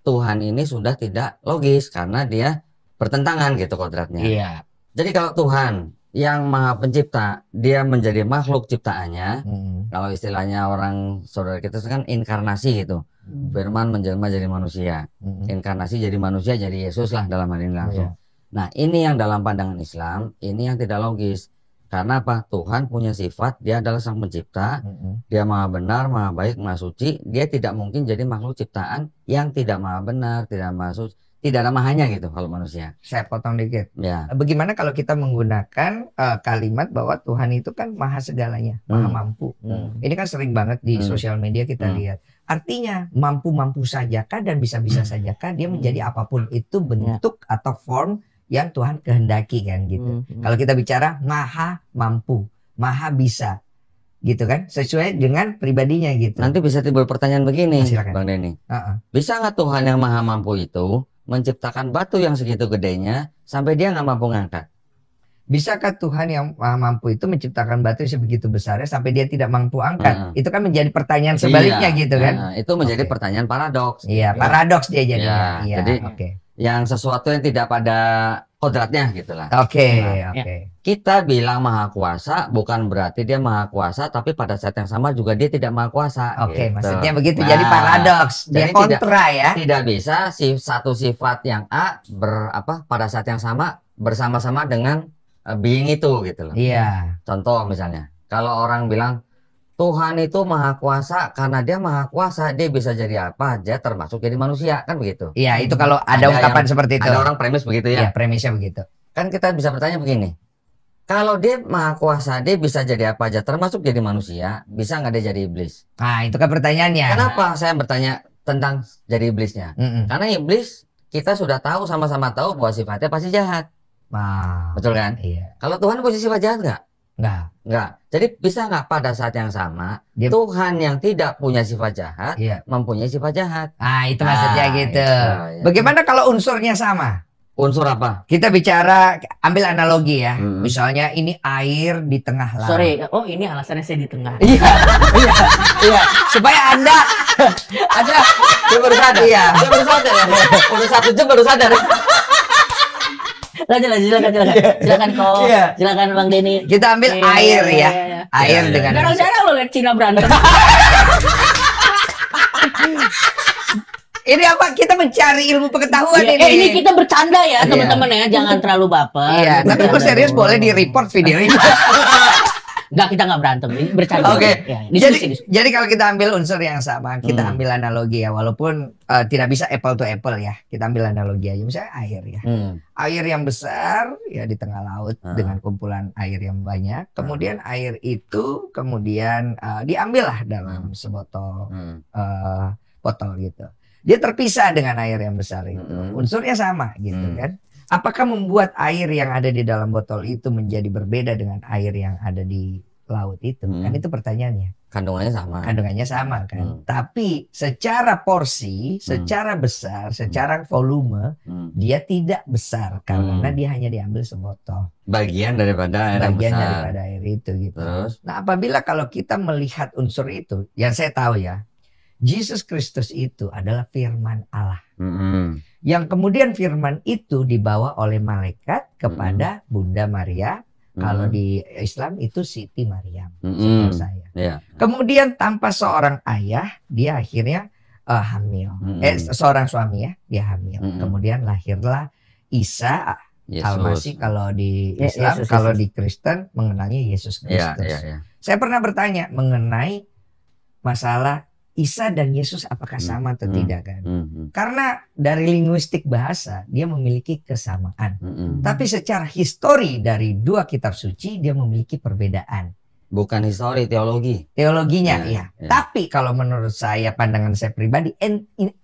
Tuhan ini sudah tidak logis karena dia bertentangan gitu kodratnya. Iya. Jadi kalau Tuhan yang maha pencipta, dia menjadi makhluk ciptaannya. Hmm. Kalau istilahnya orang saudara kita kan inkarnasi gitu. Hmm. Firman menjelma jadi manusia. Hmm. Inkarnasi jadi manusia jadi Yesus lah dalam hal ini langsung. Iya. Nah, ini yang dalam pandangan Islam, ini yang tidak logis. Karena apa? Tuhan punya sifat, dia adalah sang pencipta, hmm dia maha benar, maha baik, maha suci. Dia tidak mungkin jadi makhluk ciptaan yang tidak maha benar, tidak maha suci tidak ada mahanya gitu kalau manusia. Saya potong dikit. Ya. Bagaimana kalau kita menggunakan uh, kalimat bahwa Tuhan itu kan maha segalanya, hmm. maha mampu. Hmm. Ini kan sering banget di hmm. sosial media kita hmm. lihat. Artinya mampu-mampu saja kan dan bisa-bisa hmm. saja kan dia hmm. menjadi apapun itu bentuk hmm. atau form yang Tuhan kehendaki kan gitu. Hmm, hmm. Kalau kita bicara maha mampu, maha bisa gitu kan sesuai dengan pribadinya gitu. Nanti bisa timbul pertanyaan begini, nah, Silakan. Bang Denny. Uh -uh. Bisa nggak Tuhan yang maha mampu itu menciptakan batu yang segitu gedenya sampai dia nggak mampu ngangkat. Bisakah Tuhan yang maha mampu itu menciptakan batu yang sebegitu besarnya sampai dia tidak mampu angkat? Hmm. Itu kan menjadi pertanyaan sebaliknya iya, gitu kan? Hmm. itu menjadi okay. pertanyaan paradoks. Iya, gitu. paradoks dia jadi. Iya, iya, jadi okay. yang sesuatu yang tidak pada kodratnya gitu lah. Oke, okay, nah, oke. Okay. Ya. Kita bilang maha kuasa bukan berarti dia maha kuasa tapi pada saat yang sama juga dia tidak maha kuasa. Oke, okay, gitu. maksudnya begitu. Nah, jadi paradoks, dia jadi kontra tidak, ya. Tidak bisa si satu sifat yang A ber apa pada saat yang sama bersama-sama dengan uh, being itu gitu loh. Iya. Contoh misalnya, kalau orang bilang Tuhan itu maha kuasa karena dia maha kuasa dia bisa jadi apa aja termasuk jadi manusia kan begitu. Iya itu kalau hmm. ada, ada ungkapan yang, seperti itu. Ada orang premis begitu ya. Iya premisnya begitu. Kan kita bisa bertanya begini. Kalau dia maha kuasa dia bisa jadi apa aja termasuk jadi manusia bisa nggak dia jadi iblis? Nah itu kan pertanyaannya. Kenapa saya bertanya tentang jadi iblisnya? Mm -mm. Karena iblis kita sudah tahu sama-sama tahu bahwa sifatnya pasti jahat. Nah, Betul kan? Iya. Kalau Tuhan posisi sifat jahat nggak? Enggak. Enggak. Jadi bisa enggak pada saat yang sama dia... Tuhan yang tidak punya sifat jahat iya. mempunyai sifat jahat. Ah, itu maksudnya ah, gitu. Itu, ya. Bagaimana kalau unsurnya sama? Unsur apa? Kita bicara ambil analogi ya. Hmm. Misalnya ini air di tengah laut. Sorry, oh ini alasannya saya di tengah. iya. iya. Iya. Supaya Anda ada dia baru sadar. Iya. Dia baru sadar. Ya. Udah satu jam baru sadar lanjut lanjut silakan silakan silakan iya. kok yeah. silakan bang Denny kita ambil yeah, iya, air iya, ya yeah, yeah, air yeah, dengan jarang jarang lo lihat Cina berantem ini apa kita mencari ilmu pengetahuan yeah. ini. Eh, ini kita bercanda ya teman-teman ya, jangan terlalu baper. Iya, tapi kalau serius boleh di report video ini. Enggak, kita nggak berantem. Bercanda. Oke. Okay. Ya, ya. Jadi, jadi kalau kita ambil unsur yang sama, kita hmm. ambil analogi ya, walaupun uh, tidak bisa apple to apple ya. Kita ambil analogi aja, misalnya air ya. Hmm. Air yang besar ya di tengah laut hmm. dengan kumpulan air yang banyak. Ah. Kemudian hmm. air itu kemudian uh, diambil lah dalam hmm. sebotol hmm. Uh, botol gitu. Dia terpisah dengan air yang besar itu. Hmm. Unsurnya sama gitu hmm. kan. Apakah membuat air yang ada di dalam botol itu menjadi berbeda dengan air yang ada di laut itu? Kan hmm. Kan itu pertanyaannya. Kandungannya sama. Kandungannya sama kan. Hmm. Tapi secara porsi, hmm. secara hmm. besar, secara volume, hmm. dia tidak besar karena hmm. dia hanya diambil sebotol. Bagian daripada air Bagian daripada air itu gitu. Terus? Nah apabila kalau kita melihat unsur itu, yang saya tahu ya, Yesus Kristus itu adalah firman Allah. Mm -hmm. Yang kemudian firman itu dibawa oleh malaikat kepada mm -hmm. Bunda Maria. Mm -hmm. Kalau di Islam itu Siti Maryam, mm -hmm. saya. Yeah. Kemudian tanpa seorang ayah, dia akhirnya uh, hamil. Mm -hmm. Eh seorang suami ya, dia hamil. Mm -hmm. Kemudian lahirlah Isa Yesus. Al-Masih kalau di ya, Islam, Yesus, kalau Yesus. di Kristen mengenangi Yesus iya, Kristus. Yeah, yeah, yeah. Saya pernah bertanya mengenai masalah Isa dan Yesus apakah hmm. sama atau hmm. tidak kan? Hmm, hmm. Karena dari linguistik bahasa dia memiliki kesamaan. Hmm, hmm. Tapi secara histori dari dua kitab suci dia memiliki perbedaan. Bukan histori, teologi. Teologinya ya. ya. ya. Tapi kalau menurut saya pandangan saya pribadi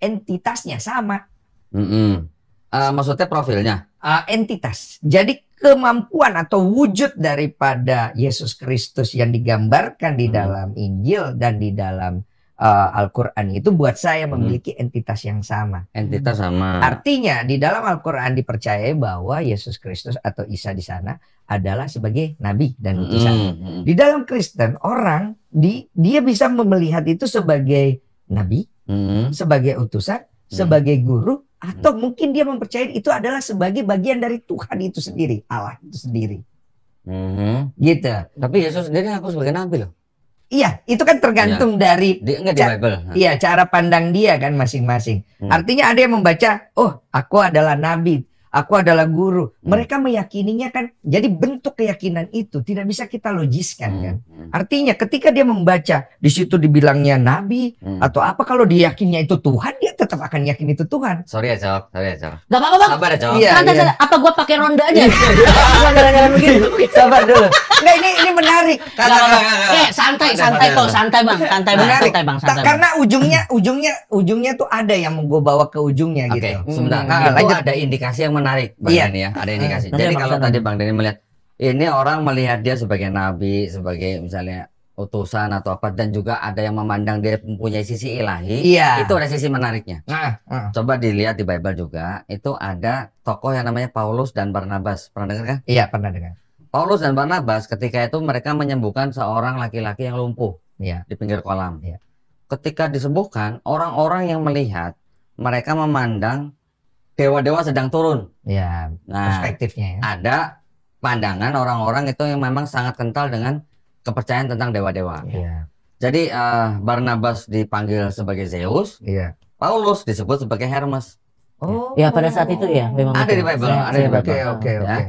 entitasnya sama. Hmm. Uh, maksudnya profilnya? Uh, entitas. Jadi kemampuan atau wujud daripada Yesus Kristus yang digambarkan di dalam Injil dan di dalam uh, Al-Quran itu buat saya hmm. memiliki hmm. entitas yang sama. Entitas hmm. sama. Artinya di dalam Al-Quran dipercaya bahwa Yesus Kristus atau Isa di sana adalah sebagai nabi dan hmm. utusan. Hmm. Di dalam Kristen orang di, dia bisa melihat itu sebagai nabi, hmm. sebagai utusan, hmm. sebagai guru, atau hmm. mungkin dia mempercayai itu adalah sebagai bagian dari Tuhan itu sendiri, Allah itu sendiri. Hmm. Gitu. Tapi Yesus sendiri aku sebagai nabi loh. Iya, itu kan tergantung ya. dari di, enggak di Bible. Iya, cara pandang dia kan masing-masing. Hmm. Artinya ada yang membaca, "Oh, aku adalah nabi." aku adalah guru. Hmm. Mereka meyakininya kan, jadi bentuk keyakinan itu tidak bisa kita logiskan hmm. kan. Hmm. Artinya ketika dia membaca di situ dibilangnya nabi hmm. atau apa kalau diyakinnya itu Tuhan, dia tetap akan yakin itu Tuhan. Sorry ya Cok. sorry ya Cok. Gak apa-apa bang. Sabar ya jawab. Iya, iya. Apa gua pakai ronda aja? Iya. Sabar dulu. Nah ini ini menarik. gak. eh, santai, santai kok, santai bang, santai bang, santai bang, santai. Karena ujungnya, ujungnya, ujungnya tuh ada yang gue bawa ke ujungnya gitu. Oke, sebentar. Nah, itu ada indikasi yang menarik Bang iya. Denny ya, ada indikasi. kasih. Nah, Jadi iya, kalau tadi Bang Denny melihat ini orang melihat dia sebagai nabi, sebagai misalnya utusan atau apa dan juga ada yang memandang dia mempunyai sisi ilahi. Iya. Itu ada sisi menariknya. Nah, nah. Coba dilihat di Bible juga, itu ada tokoh yang namanya Paulus dan Barnabas. Pernah dengar kan? Iya, pernah dengar. Paulus dan Barnabas ketika itu mereka menyembuhkan seorang laki-laki yang lumpuh iya, di pinggir kolam. iya. Ketika disembuhkan, orang-orang yang melihat mereka memandang dewa-dewa sedang turun. Ya, nah, perspektifnya ya. Ada pandangan orang-orang itu yang memang sangat kental dengan kepercayaan tentang dewa-dewa. Ya. Jadi uh, Barnabas dipanggil sebagai Zeus, ya. Paulus disebut sebagai Hermes. Iya. Oh. Ya pada saat itu ya memang ada di Bible, iya, ada di iya, Bible. Oke, ya. oke,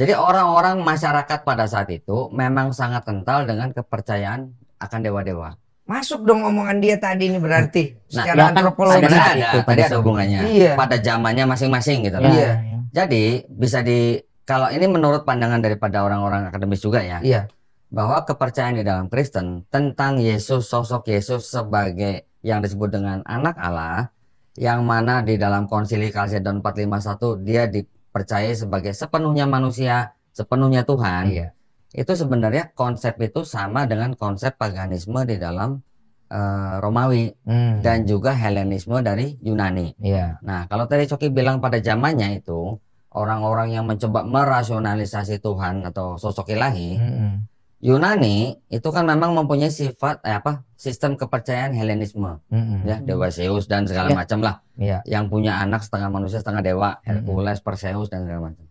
Jadi orang-orang masyarakat pada saat itu memang sangat kental dengan kepercayaan akan dewa-dewa. Masuk dong omongan dia tadi ini berarti nah, secara ya kan antropologi ada, ada, itu, tadi ada hubungannya iya. pada zamannya masing-masing gitu kan. Iya. Jadi bisa di kalau ini menurut pandangan daripada orang-orang akademis juga ya. Iya. Bahwa kepercayaan di dalam Kristen tentang Yesus sosok Yesus sebagai yang disebut dengan anak Allah yang mana di dalam konsili Kalsedon 451 dia dipercaya sebagai sepenuhnya manusia, sepenuhnya Tuhan. Iya itu sebenarnya konsep itu sama dengan konsep paganisme di dalam uh, Romawi hmm. dan juga Helenisme dari Yunani. Yeah. Nah, kalau tadi Coki bilang pada zamannya itu orang-orang yang mencoba merasionalisasi Tuhan atau sosok ilahi, hmm. Yunani itu kan memang mempunyai sifat eh, apa sistem kepercayaan Helenisme, hmm. ya dewa Zeus dan segala yeah. macam lah, yeah. yang punya anak setengah manusia setengah dewa, hmm. Hercules, hmm. Perseus dan segala macam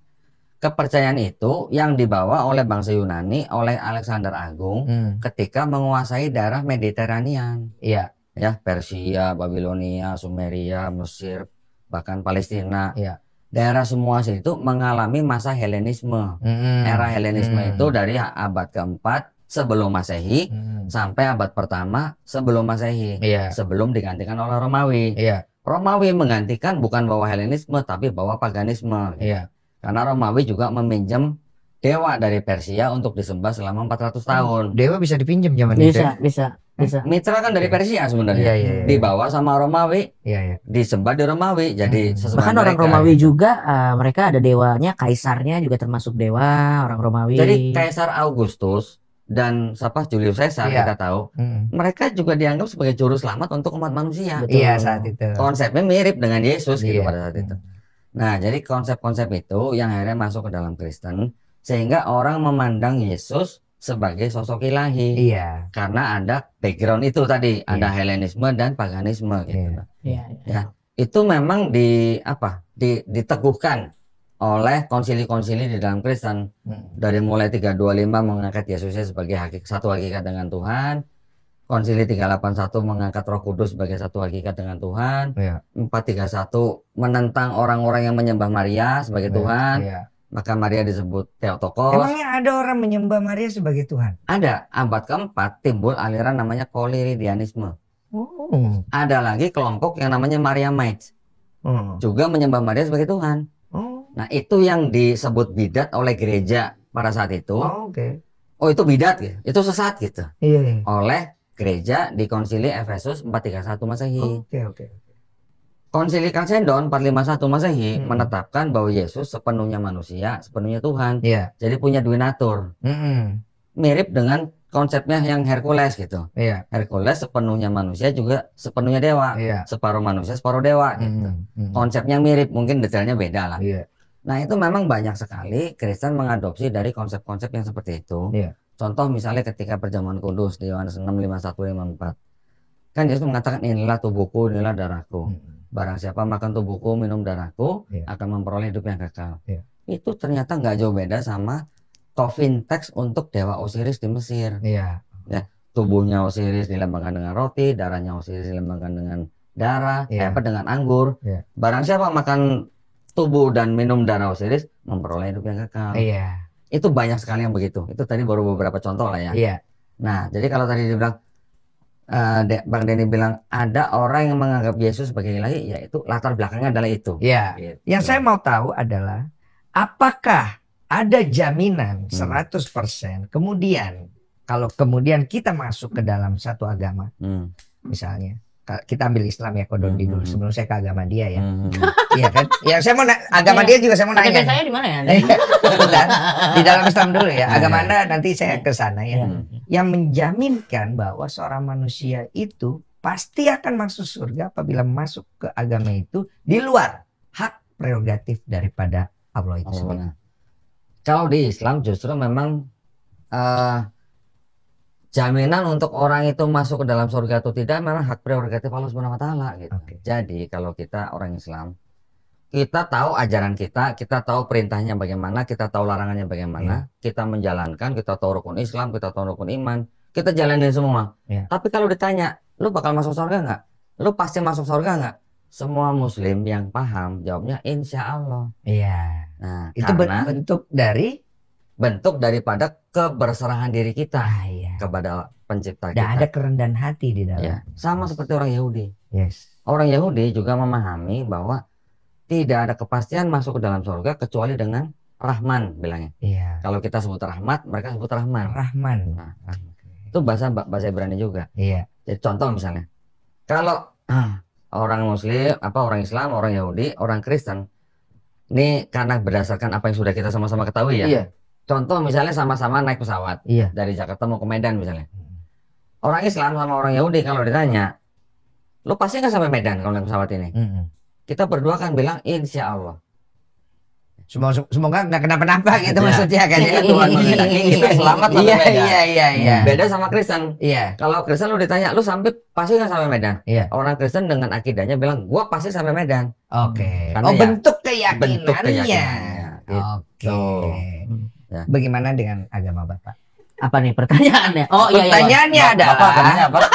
kepercayaan itu yang dibawa oleh bangsa Yunani oleh Alexander Agung hmm. ketika menguasai daerah Mediterania. Iya. Ya, Persia, Babilonia, Sumeria, Mesir, bahkan Palestina. Iya. Daerah semua itu mengalami masa Helenisme. Hmm. Era Helenisme hmm. itu dari abad keempat sebelum Masehi hmm. sampai abad pertama sebelum Masehi. Iya. Sebelum digantikan oleh Romawi. Iya. Romawi menggantikan bukan bahwa Helenisme tapi bahwa paganisme. Iya. Karena Romawi juga meminjam dewa dari Persia untuk disembah selama 400 tahun. Dewa bisa dipinjam zaman itu. Ya? Bisa, bisa, bisa. Mitra kan dari iya. Persia sebenarnya. Iya, iya, iya. Dibawa sama Romawi. Iya, iya. Disembah di Romawi. Jadi hmm. bahkan orang Romawi gitu. juga uh, mereka ada dewanya, kaisarnya juga termasuk dewa orang Romawi. Jadi Kaisar Augustus dan siapa Julius Caesar iya. kita tahu, hmm. mereka juga dianggap sebagai juru selamat untuk umat manusia. Betul. Iya saat itu. Konsepnya mirip dengan Yesus gitu iya. gitu pada saat itu. Hmm. Nah, jadi konsep-konsep itu yang akhirnya masuk ke dalam Kristen sehingga orang memandang Yesus sebagai sosok ilahi. Iya. Karena ada background itu tadi, iya. ada Helenisme dan paganisme gitu. Iya. Iya, iya. Ya, itu memang di apa? Di, diteguhkan oleh konsili-konsili di dalam Kristen hmm. dari mulai 325 mengangkat Yesusnya sebagai hakik, satu hakikat dengan Tuhan, Konsili 381 mengangkat Roh Kudus sebagai satu hakikat dengan Tuhan. Yeah. Iya. 431 menentang orang-orang yang menyembah Maria sebagai yeah. Tuhan. Yeah. Maka Maria disebut Theotokos. Emangnya ada orang menyembah Maria sebagai Tuhan? Ada. Abad keempat timbul aliran namanya Koliridianisme. Oh. Ada lagi kelompok yang namanya Maria Mites. Oh. Juga menyembah Maria sebagai Tuhan. Oh. Nah itu yang disebut bidat oleh gereja pada saat itu. Oh, Okay. Oh itu bidat ya Itu sesat gitu. Iya. iya. Oleh gereja di konsili Efesus 431 Masehi. Oke, okay, oke. Okay. Konsili Kalsendon 451 Masehi hmm. menetapkan bahwa Yesus sepenuhnya manusia, sepenuhnya Tuhan. Yeah. Jadi punya dua natur. Hmm. Mirip dengan konsepnya yang Hercules gitu. Yeah. Hercules sepenuhnya manusia juga sepenuhnya dewa. Yeah. Separuh manusia, separuh dewa hmm, gitu. Mm Hmm. Konsepnya mirip, mungkin detailnya beda lah. Yeah. Nah, itu memang banyak sekali Kristen mengadopsi dari konsep-konsep yang seperti itu. Yeah. Contoh misalnya ketika perjamuan kudus di Yohanes 6, 51, 54. Kan Yesus mengatakan inilah tubuhku, inilah darahku. Hmm. Barang siapa makan tubuhku, minum darahku, yeah. akan memperoleh hidup yang kekal. Yeah. Itu ternyata nggak jauh beda sama coffin teks untuk Dewa Osiris di Mesir. Yeah. Ya, tubuhnya Osiris dilambangkan dengan roti, darahnya Osiris dilambangkan dengan darah, yeah. apa dengan anggur. Yeah. Barang siapa makan tubuh dan minum darah Osiris, memperoleh hidup yang kekal. Yeah. Itu banyak sekali yang begitu. Itu tadi baru beberapa contoh lah ya. Iya. Nah, jadi kalau tadi dibilang uh, eh, Bang Denny bilang ada orang yang menganggap Yesus sebagai ilahi, ya itu latar belakangnya adalah itu. Iya. Gitu. Yang saya mau tahu adalah apakah ada jaminan 100% hmm. kemudian kalau kemudian kita masuk ke dalam satu agama hmm. misalnya kita ambil Islam ya mm hmm. dulu hmm, hmm. sebelum saya ke agama dia ya. Hmm. hmm iya kan? Ya saya mau agama iya. dia juga saya mau nanya. Saya di mana ya? Iya, di dalam Islam dulu ya. Iya, agama Anda nanti saya ke sana ya. Yang menjaminkan bahwa seorang manusia itu pasti akan masuk surga apabila masuk ke agama itu di luar hak prerogatif daripada Allah itu oh, sendiri. Nah. Kalau di Islam justru memang uh, jaminan untuk orang itu masuk ke dalam surga atau tidak malah hak prerogatif Allah Subhanahu wa taala gitu. Okay. Jadi kalau kita orang Islam kita tahu ajaran kita, kita tahu perintahnya bagaimana, kita tahu larangannya bagaimana, yeah. kita menjalankan, kita tahu rukun Islam, kita tahu rukun iman, kita jalanin semua. Yeah. Tapi kalau ditanya, lu bakal masuk surga nggak? Lu pasti masuk surga nggak? Semua Muslim yang paham jawabnya Insya Allah. Iya. Yeah. Nah, itu karena, bentuk dari bentuk daripada keberserahan diri kita ah, iya. kepada pencipta Dan kita. ada kerendahan hati di dalam. Ya. Sama seperti orang Yahudi. Yes. Orang Yahudi juga memahami bahwa tidak ada kepastian masuk ke dalam surga kecuali dengan Rahman bilangnya. Iya. Kalau kita sebut rahmat, mereka sebut Rahman. Rahman. Nah, rahman. Itu bahasa bahasa Ibrani juga. Iya. Jadi contoh misalnya, kalau ah, orang Muslim, apa orang Islam, orang Yahudi, orang Kristen, ini karena berdasarkan apa yang sudah kita sama-sama ketahui ya. Iya Contoh misalnya sama-sama naik pesawat iya. dari Jakarta mau ke Medan misalnya. Orang Islam sama orang Yahudi kalau ditanya, lu pasti nggak sampai Medan kalau naik pesawat ini. Mm -hmm. Kita berdua kan bilang Insya Allah. Semoga semoga nggak kenapa-napa gitu ya. maksudnya kan ya Tuhan kita iya, selamat sampai ya Medan. Iya iya iya. Hmm. Beda sama Kristen. Iya. Kalau Kristen lu ditanya, lu sampai pasti nggak sampai Medan. Iya. Orang Kristen dengan akidahnya bilang, gua pasti sampai Medan. Oke. Okay. oh ya, bentuk keyakinannya. Bentuk keyakinannya. Oke. Okay. Gitu. So, Ya. Bagaimana dengan agama Bapak? Apa nih pertanyaannya? Oh iya, iya, iya. pertanyaannya iya, adalah Bapak bapak,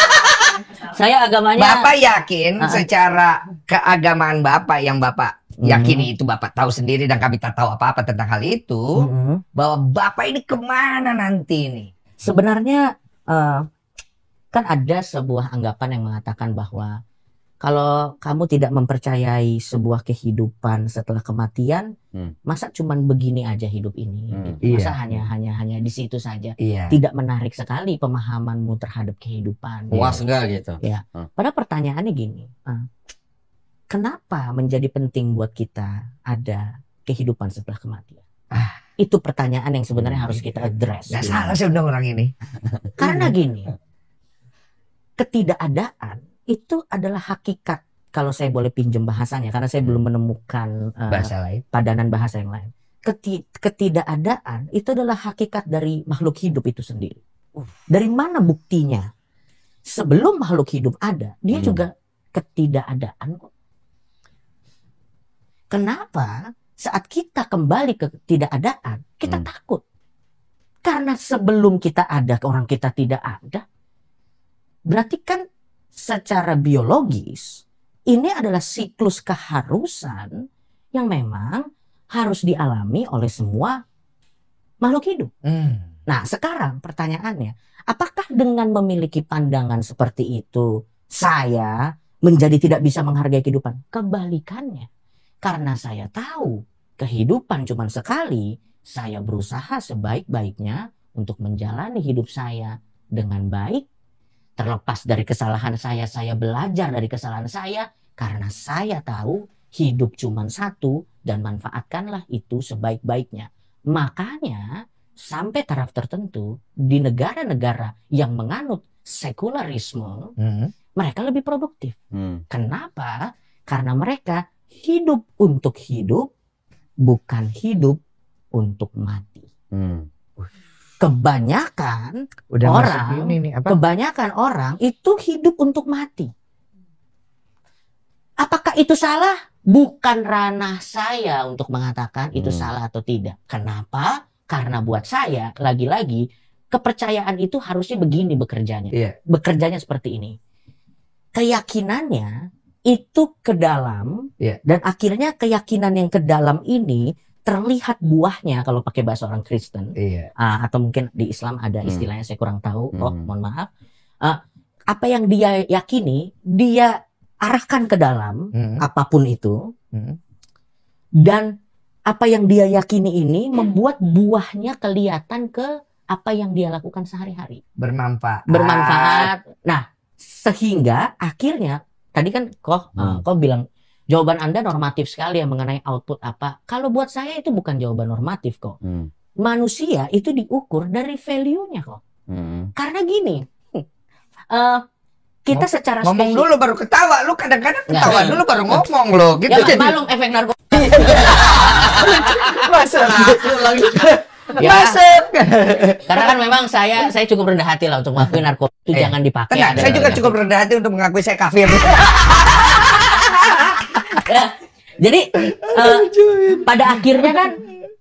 saya agamanya Bapak yakin uh secara keagamaan Bapak yang Bapak hmm. yakini itu Bapak tahu sendiri dan kami tak tahu apa-apa tentang hal itu hmm. bahwa Bapak ini kemana nanti nih? Sebenarnya uh, kan ada sebuah anggapan yang mengatakan bahwa kalau kamu tidak mempercayai sebuah kehidupan setelah kematian, hmm. masa cuman begini aja hidup ini? Hmm. Gitu. Iya. Masa iya. hanya hanya hanya di situ saja? Iya. Tidak menarik sekali pemahamanmu terhadap kehidupan. Puas ya. enggak gitu? Ya. Hmm. Padahal pertanyaannya gini, uh, kenapa menjadi penting buat kita ada kehidupan setelah kematian? Ah. Itu pertanyaan yang sebenarnya hmm. harus kita address. Gak salah sih orang ini. Karena gini, ketidakadaan itu adalah hakikat kalau saya boleh pinjam bahasanya karena saya belum menemukan uh, bahasa lain padanan bahasa yang lain ketidakadaan itu adalah hakikat dari makhluk hidup itu sendiri uh. dari mana buktinya sebelum makhluk hidup ada dia hmm. juga ketidakadaan kok kenapa saat kita kembali ke ketidakadaan kita hmm. takut karena sebelum kita ada orang kita tidak ada berarti kan secara biologis ini adalah siklus keharusan yang memang harus dialami oleh semua makhluk hidup. Hmm. Nah, sekarang pertanyaannya, apakah dengan memiliki pandangan seperti itu saya menjadi tidak bisa menghargai kehidupan? Kebalikannya, karena saya tahu kehidupan cuma sekali, saya berusaha sebaik-baiknya untuk menjalani hidup saya dengan baik Terlepas dari kesalahan saya, saya belajar dari kesalahan saya karena saya tahu hidup cuma satu dan manfaatkanlah itu sebaik-baiknya. Makanya sampai taraf tertentu di negara-negara yang menganut sekularisme, hmm. mereka lebih produktif. Hmm. Kenapa? Karena mereka hidup untuk hidup, bukan hidup untuk mati. Hmm kebanyakan Udah orang ini nih, apa? kebanyakan orang itu hidup untuk mati. Apakah itu salah? Bukan ranah saya untuk mengatakan itu hmm. salah atau tidak. Kenapa? Karena buat saya lagi-lagi kepercayaan itu harusnya begini bekerjanya. Yeah. Bekerjanya seperti ini. Keyakinannya itu ke dalam yeah. dan akhirnya keyakinan yang ke dalam ini terlihat buahnya kalau pakai bahasa orang Kristen iya. uh, atau mungkin di Islam ada hmm. istilahnya hmm. saya kurang tahu oh, hmm. oh mohon maaf uh, apa yang dia yakini dia arahkan ke dalam hmm. apapun itu hmm. dan apa yang dia yakini ini membuat buahnya kelihatan ke apa yang dia lakukan sehari-hari bermanfaat bermanfaat nah sehingga akhirnya tadi kan kok ah, hmm. uh, kok bilang Jawaban Anda normatif sekali ya mengenai output apa. Kalau buat saya itu bukan jawaban normatif kok. Hmm. Manusia itu diukur dari value-nya kok. Hmm. Karena gini, uh, kita Ngom secara ngomong spesifik. dulu baru ketawa lu kadang-kadang ketawa Nggak. dulu baru ngomong lo ya, gitu iya. ya, jadi malum efek narkoba masuk ya, masuk karena kan memang saya saya cukup rendah hati lah untuk mengakui narkoba itu eh, jangan dipakai tenang, saya juga cukup rendah hati untuk mengakui saya kafir jadi uh, pada akhirnya kan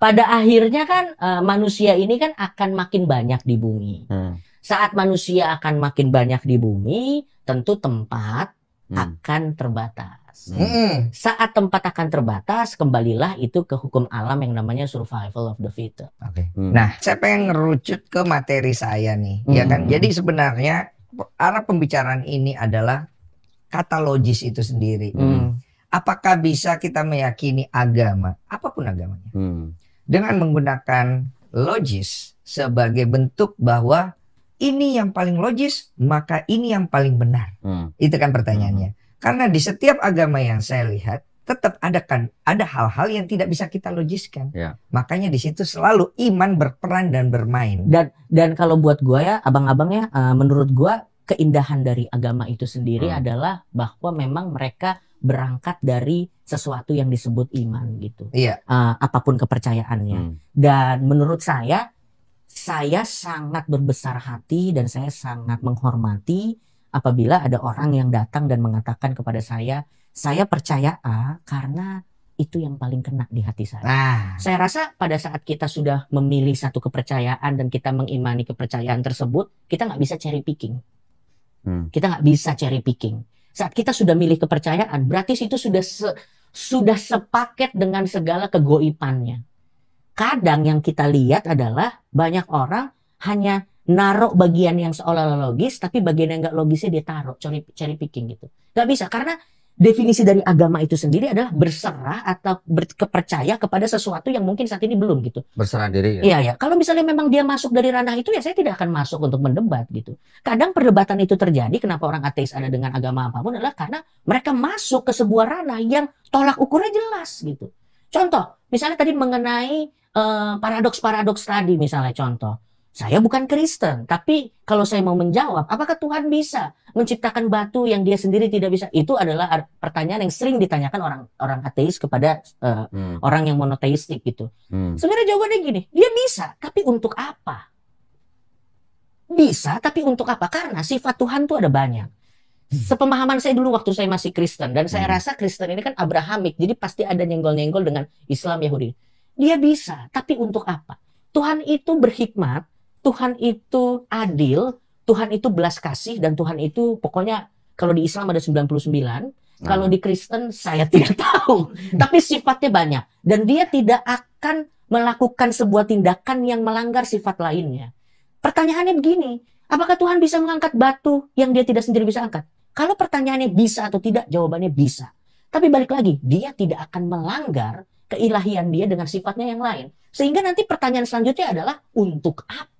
pada akhirnya kan uh, manusia ini kan akan makin banyak di bumi. Hmm. Saat manusia akan makin banyak di bumi, tentu tempat hmm. akan terbatas. Hmm. hmm. Saat tempat akan terbatas, kembalilah itu ke hukum alam yang namanya survival of the fittest. Okay. Hmm. Nah, saya pengen ngerucut ke materi saya nih, ya hmm. ya kan. Jadi sebenarnya arah pembicaraan ini adalah kata logis itu sendiri. Hmm apakah bisa kita meyakini agama apapun agamanya hmm. dengan menggunakan logis sebagai bentuk bahwa ini yang paling logis maka ini yang paling benar hmm. itu kan pertanyaannya hmm. karena di setiap agama yang saya lihat tetap ada kan ada hal-hal yang tidak bisa kita logiskan ya. makanya di situ selalu iman berperan dan bermain dan dan kalau buat gue ya abang-abangnya uh, menurut gue keindahan dari agama itu sendiri hmm. adalah bahwa memang mereka berangkat dari sesuatu yang disebut iman gitu. Iya. Uh, apapun kepercayaannya. Hmm. Dan menurut saya saya sangat berbesar hati dan saya sangat menghormati apabila ada orang yang datang dan mengatakan kepada saya, "Saya percaya A karena itu yang paling kena di hati saya." Ah. Saya rasa pada saat kita sudah memilih satu kepercayaan dan kita mengimani kepercayaan tersebut, kita nggak bisa cherry picking. Hmm. Kita nggak bisa cherry picking saat kita sudah milih kepercayaan, berarti itu sudah se, sudah sepaket dengan segala kegoipannya. Kadang yang kita lihat adalah banyak orang hanya naruh bagian yang seolah-olah logis, tapi bagian yang nggak logisnya dia taruh, cherry cari picking gitu. Gak bisa, karena definisi dari agama itu sendiri adalah berserah atau berkepercaya kepada sesuatu yang mungkin saat ini belum gitu. Berserah diri ya. Iya ya. Kalau misalnya memang dia masuk dari ranah itu ya saya tidak akan masuk untuk mendebat gitu. Kadang perdebatan itu terjadi kenapa orang ateis ada dengan agama apapun adalah karena mereka masuk ke sebuah ranah yang tolak ukurnya jelas gitu. Contoh, misalnya tadi mengenai eh, paradoks-paradoks uh, paradoks -paradoks tadi misalnya contoh saya bukan Kristen, tapi kalau saya mau menjawab, apakah Tuhan bisa menciptakan batu yang dia sendiri tidak bisa? Itu adalah pertanyaan yang sering ditanyakan orang orang ateis kepada uh, hmm. orang yang monoteistik gitu. Hmm. Sebenarnya jawabannya gini, dia bisa, tapi untuk apa? Bisa, tapi untuk apa? Karena sifat Tuhan itu ada banyak. Hmm. Sepemahaman saya dulu waktu saya masih Kristen dan saya hmm. rasa Kristen ini kan Abrahamik, jadi pasti ada nyenggol-nyenggol dengan Islam Yahudi. Dia bisa, tapi untuk apa? Tuhan itu berhikmat Tuhan itu adil, Tuhan itu belas kasih dan Tuhan itu pokoknya kalau di Islam ada 99, sembilan, kalau nah. di Kristen saya tidak tahu, tapi sifatnya banyak dan dia tidak akan melakukan sebuah tindakan yang melanggar sifat lainnya. Pertanyaannya begini, apakah Tuhan bisa mengangkat batu yang dia tidak sendiri bisa angkat? Kalau pertanyaannya bisa atau tidak, jawabannya bisa. Tapi balik lagi, dia tidak akan melanggar keilahian dia dengan sifatnya yang lain. Sehingga nanti pertanyaan selanjutnya adalah untuk apa?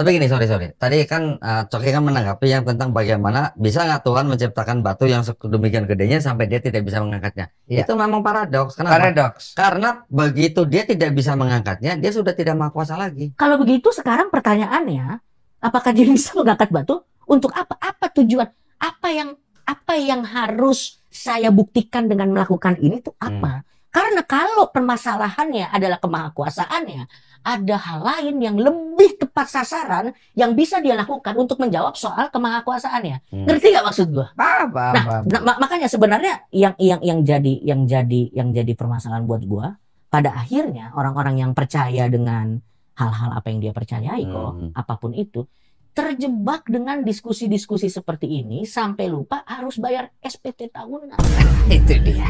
Tapi gini, sorry, sorry. Tadi kan uh, Coki kan menanggapi yang tentang bagaimana bisa nggak Tuhan menciptakan batu yang sedemikian gedenya sampai dia tidak bisa mengangkatnya. Ya. Itu memang paradoks. Kenapa? Paradoks. Karena begitu dia tidak bisa mengangkatnya, dia sudah tidak maha kuasa lagi. Kalau begitu sekarang pertanyaannya, apakah dia bisa mengangkat batu? Untuk apa? Apa tujuan? Apa yang apa yang harus saya buktikan dengan melakukan ini itu apa? Hmm. Karena kalau permasalahannya adalah kemahakuasaannya, ada hal lain yang lebih tepat sasaran yang bisa dia lakukan untuk menjawab soal kemahakuasaannya. Hmm. Ngerti gak maksud gua? Paham, paham, nah, paham. nah, makanya sebenarnya yang yang yang jadi yang jadi yang jadi permasalahan buat gua pada akhirnya orang-orang yang percaya dengan hal-hal apa yang dia percayai hmm. kok apapun itu terjebak dengan diskusi-diskusi seperti ini sampai lupa harus bayar SPT tahunan. Itu dia.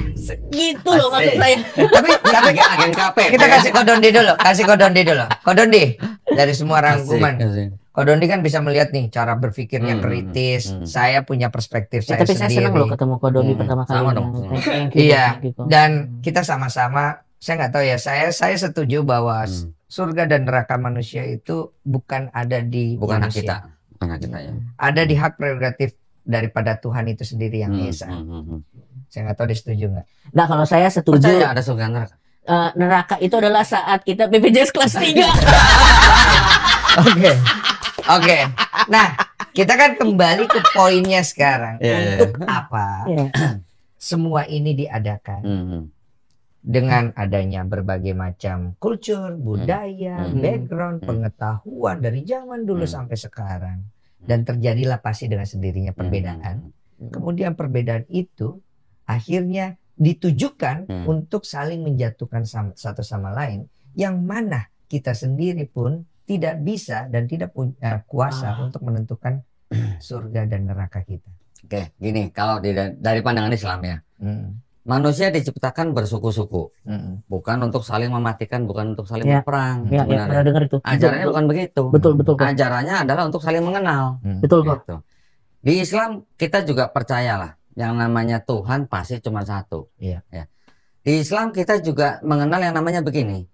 Gitu loh maksud saya. Tapi tapi agen kafe. Kita iya. kasih kodondi dulu, kasih kodondi dulu. Kodondi dari semua rangkuman. Kodondi kan bisa melihat nih cara berpikirnya hmm, kritis. Hmm, hmm. Saya punya perspektif ya, saya tapi sendiri. Tapi saya senang loh ketemu Kodondi hmm. pertama kali. Sama dong. Iya. Dan kita sama-sama saya nggak tahu ya saya saya setuju bahwa hmm. surga dan neraka manusia itu bukan ada di bukan manusia. hak kita bukan hak kita ya hmm. ada di hak prerogatif daripada Tuhan itu sendiri yang hmm. esa hmm, hmm, hmm. saya nggak tahu setuju nggak nah kalau saya setuju Percaya ada surga neraka uh, neraka itu adalah saat kita BPJS kelas 3 oke oke okay. okay. nah kita kan kembali ke poinnya sekarang yeah, iya, iya. untuk yeah. apa yeah. Iya. semua ini diadakan mm -hmm dengan adanya berbagai macam kultur, hmm. budaya, hmm. background, hmm. pengetahuan dari zaman dulu hmm. sampai sekarang dan terjadilah pasti dengan sendirinya perbedaan. Hmm. hmm. Kemudian perbedaan itu akhirnya ditujukan hmm. untuk saling menjatuhkan sama, satu sama lain yang mana kita sendiri pun tidak bisa dan tidak punya eh, kuasa ah. untuk menentukan surga dan neraka kita. Oke, gini kalau di, dari pandangan Islam ya. Hmm manusia diciptakan bersuku-suku, hmm. bukan untuk saling mematikan, bukan untuk saling yeah. berperang. Yeah, ya, sebenarnya. Yeah, dengar itu. Ajarannya betul, bukan betul. begitu. Betul betul. Kok. Ajarannya adalah untuk saling mengenal. Hmm. Betul kok. Gitu. Di Islam kita juga percayalah yang namanya Tuhan pasti cuma satu. Iya. Ya. Di Islam kita juga mengenal yang namanya begini.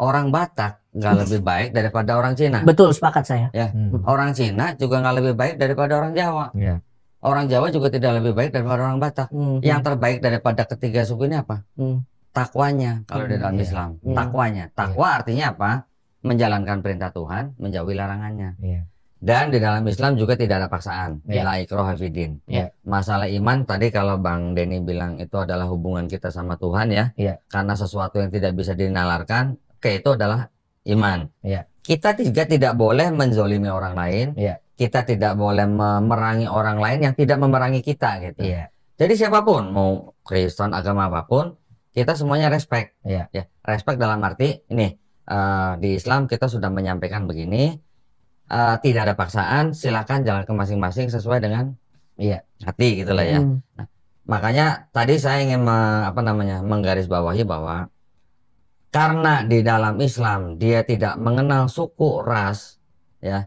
Orang Batak nggak lebih baik daripada orang Cina. Betul, sepakat saya. Ya. Hmm. Orang Cina juga nggak lebih baik daripada orang Jawa. Iya orang Jawa juga tidak lebih baik daripada orang Batak. Hmm. Yang terbaik daripada ketiga suku ini apa? Hmm. Takwanya kalau hmm, di dalam hmm. Islam. Hmm. Takwanya. Iya. Takwa yeah. artinya apa? Menjalankan perintah Tuhan, menjauhi larangannya. Yeah. Dan di dalam Islam juga tidak ada paksaan. Yeah. La Yeah. Masalah iman tadi kalau Bang Denny bilang itu adalah hubungan kita sama Tuhan ya. Yeah. Karena sesuatu yang tidak bisa dinalarkan, ke itu adalah iman. Yeah. Kita juga tidak boleh menzolimi orang lain. Yeah kita tidak boleh memerangi orang lain yang tidak memerangi kita gitu. ya. Jadi siapapun mau Kristen agama apapun, kita semuanya respect. Iya. Ya, respect dalam arti ini uh, di Islam kita sudah menyampaikan begini, uh, tidak ada paksaan, silakan jalan ke masing-masing sesuai dengan iya hati gitulah ya. Hmm. Nah, makanya tadi saya ingin me, apa namanya menggarisbawahi bahwa karena di dalam Islam dia tidak mengenal suku, ras, ya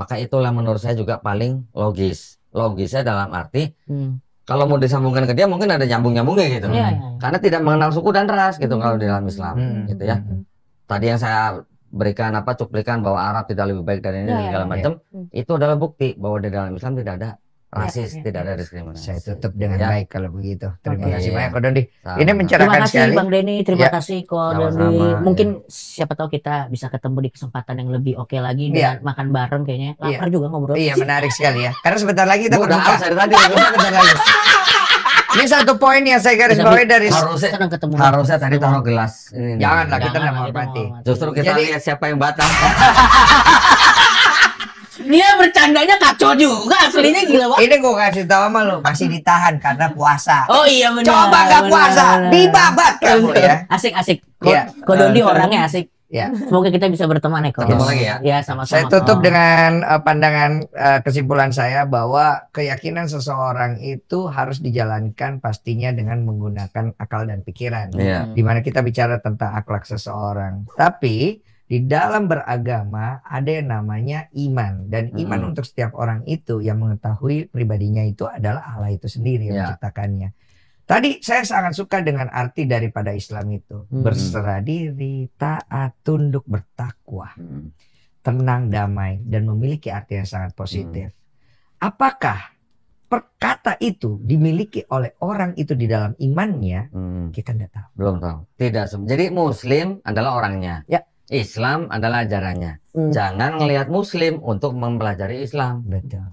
maka itulah menurut saya juga paling logis. Logisnya dalam arti hmm. kalau mau disambungkan ke dia mungkin ada nyambung-nyambungnya gitu. Iya, hmm. Iya, iya. Karena tidak mengenal suku dan ras gitu hmm. kalau di dalam Islam hmm. gitu ya. Hmm. Tadi yang saya berikan apa cuplikan bahwa Arab tidak lebih baik dari ini ya, segala ya. macam hmm. itu adalah bukti bahwa di dalam Islam tidak ada Iya, masih ya, tidak ada iya. diskriminasi. Saya tutup dengan ya. baik kalau begitu. Terima okay. kasih banyak Ko Dondi. Sama. Ini mencerahkan terima kasih, sekali. Bang Denny, terima ya. kasih Ko Dondi. Mungkin ya. siapa tahu kita bisa ketemu di kesempatan yang lebih oke okay lagi ya. makan bareng kayaknya. Iya. Lapar ya. juga ngobrol. Iya, menarik sekali ya. Karena sebentar lagi kita berbuka. tadi sebentar lagi. Ini satu poin yang saya garis bawahi dari harusnya ketemu. Harusnya tadi taruh gelas. Ini, Janganlah kita tidak mati. Justru kita Jadi, lihat siapa yang batal. dia bercandanya kacau juga aslinya gila banget ini gue kasih tahu sama lo masih hmm. ditahan karena puasa oh iya benar coba nggak puasa dibabat kamu ya asik asik ya. Kodondi orangnya asik Ya. Semoga kita bisa berteman nih Ketemu ya. Ya, sama-sama. Saya tutup oh. dengan uh, pandangan uh, kesimpulan saya bahwa keyakinan seseorang itu harus dijalankan pastinya dengan menggunakan akal dan pikiran. Yeah. Dimana kita bicara tentang akhlak seseorang. Tapi di dalam beragama ada yang namanya iman dan iman hmm. untuk setiap orang itu yang mengetahui pribadinya itu adalah Allah itu sendiri yang yeah. menciptakannya. Tadi saya sangat suka dengan arti daripada Islam itu hmm. berserah diri, taat, tunduk, bertakwa, hmm. tenang, damai dan memiliki arti yang sangat positif. Hmm. Apakah perkata itu dimiliki oleh orang itu di dalam imannya, hmm. kita tidak tahu. Belum tahu. Tidak. Jadi Muslim adalah orangnya. Ya. Islam adalah ajarannya. Hmm. Jangan melihat Muslim untuk mempelajari Islam. Betul.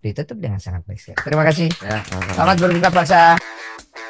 Ditutup dengan sangat baik Terima kasih. Ya, selamat berbuka puasa.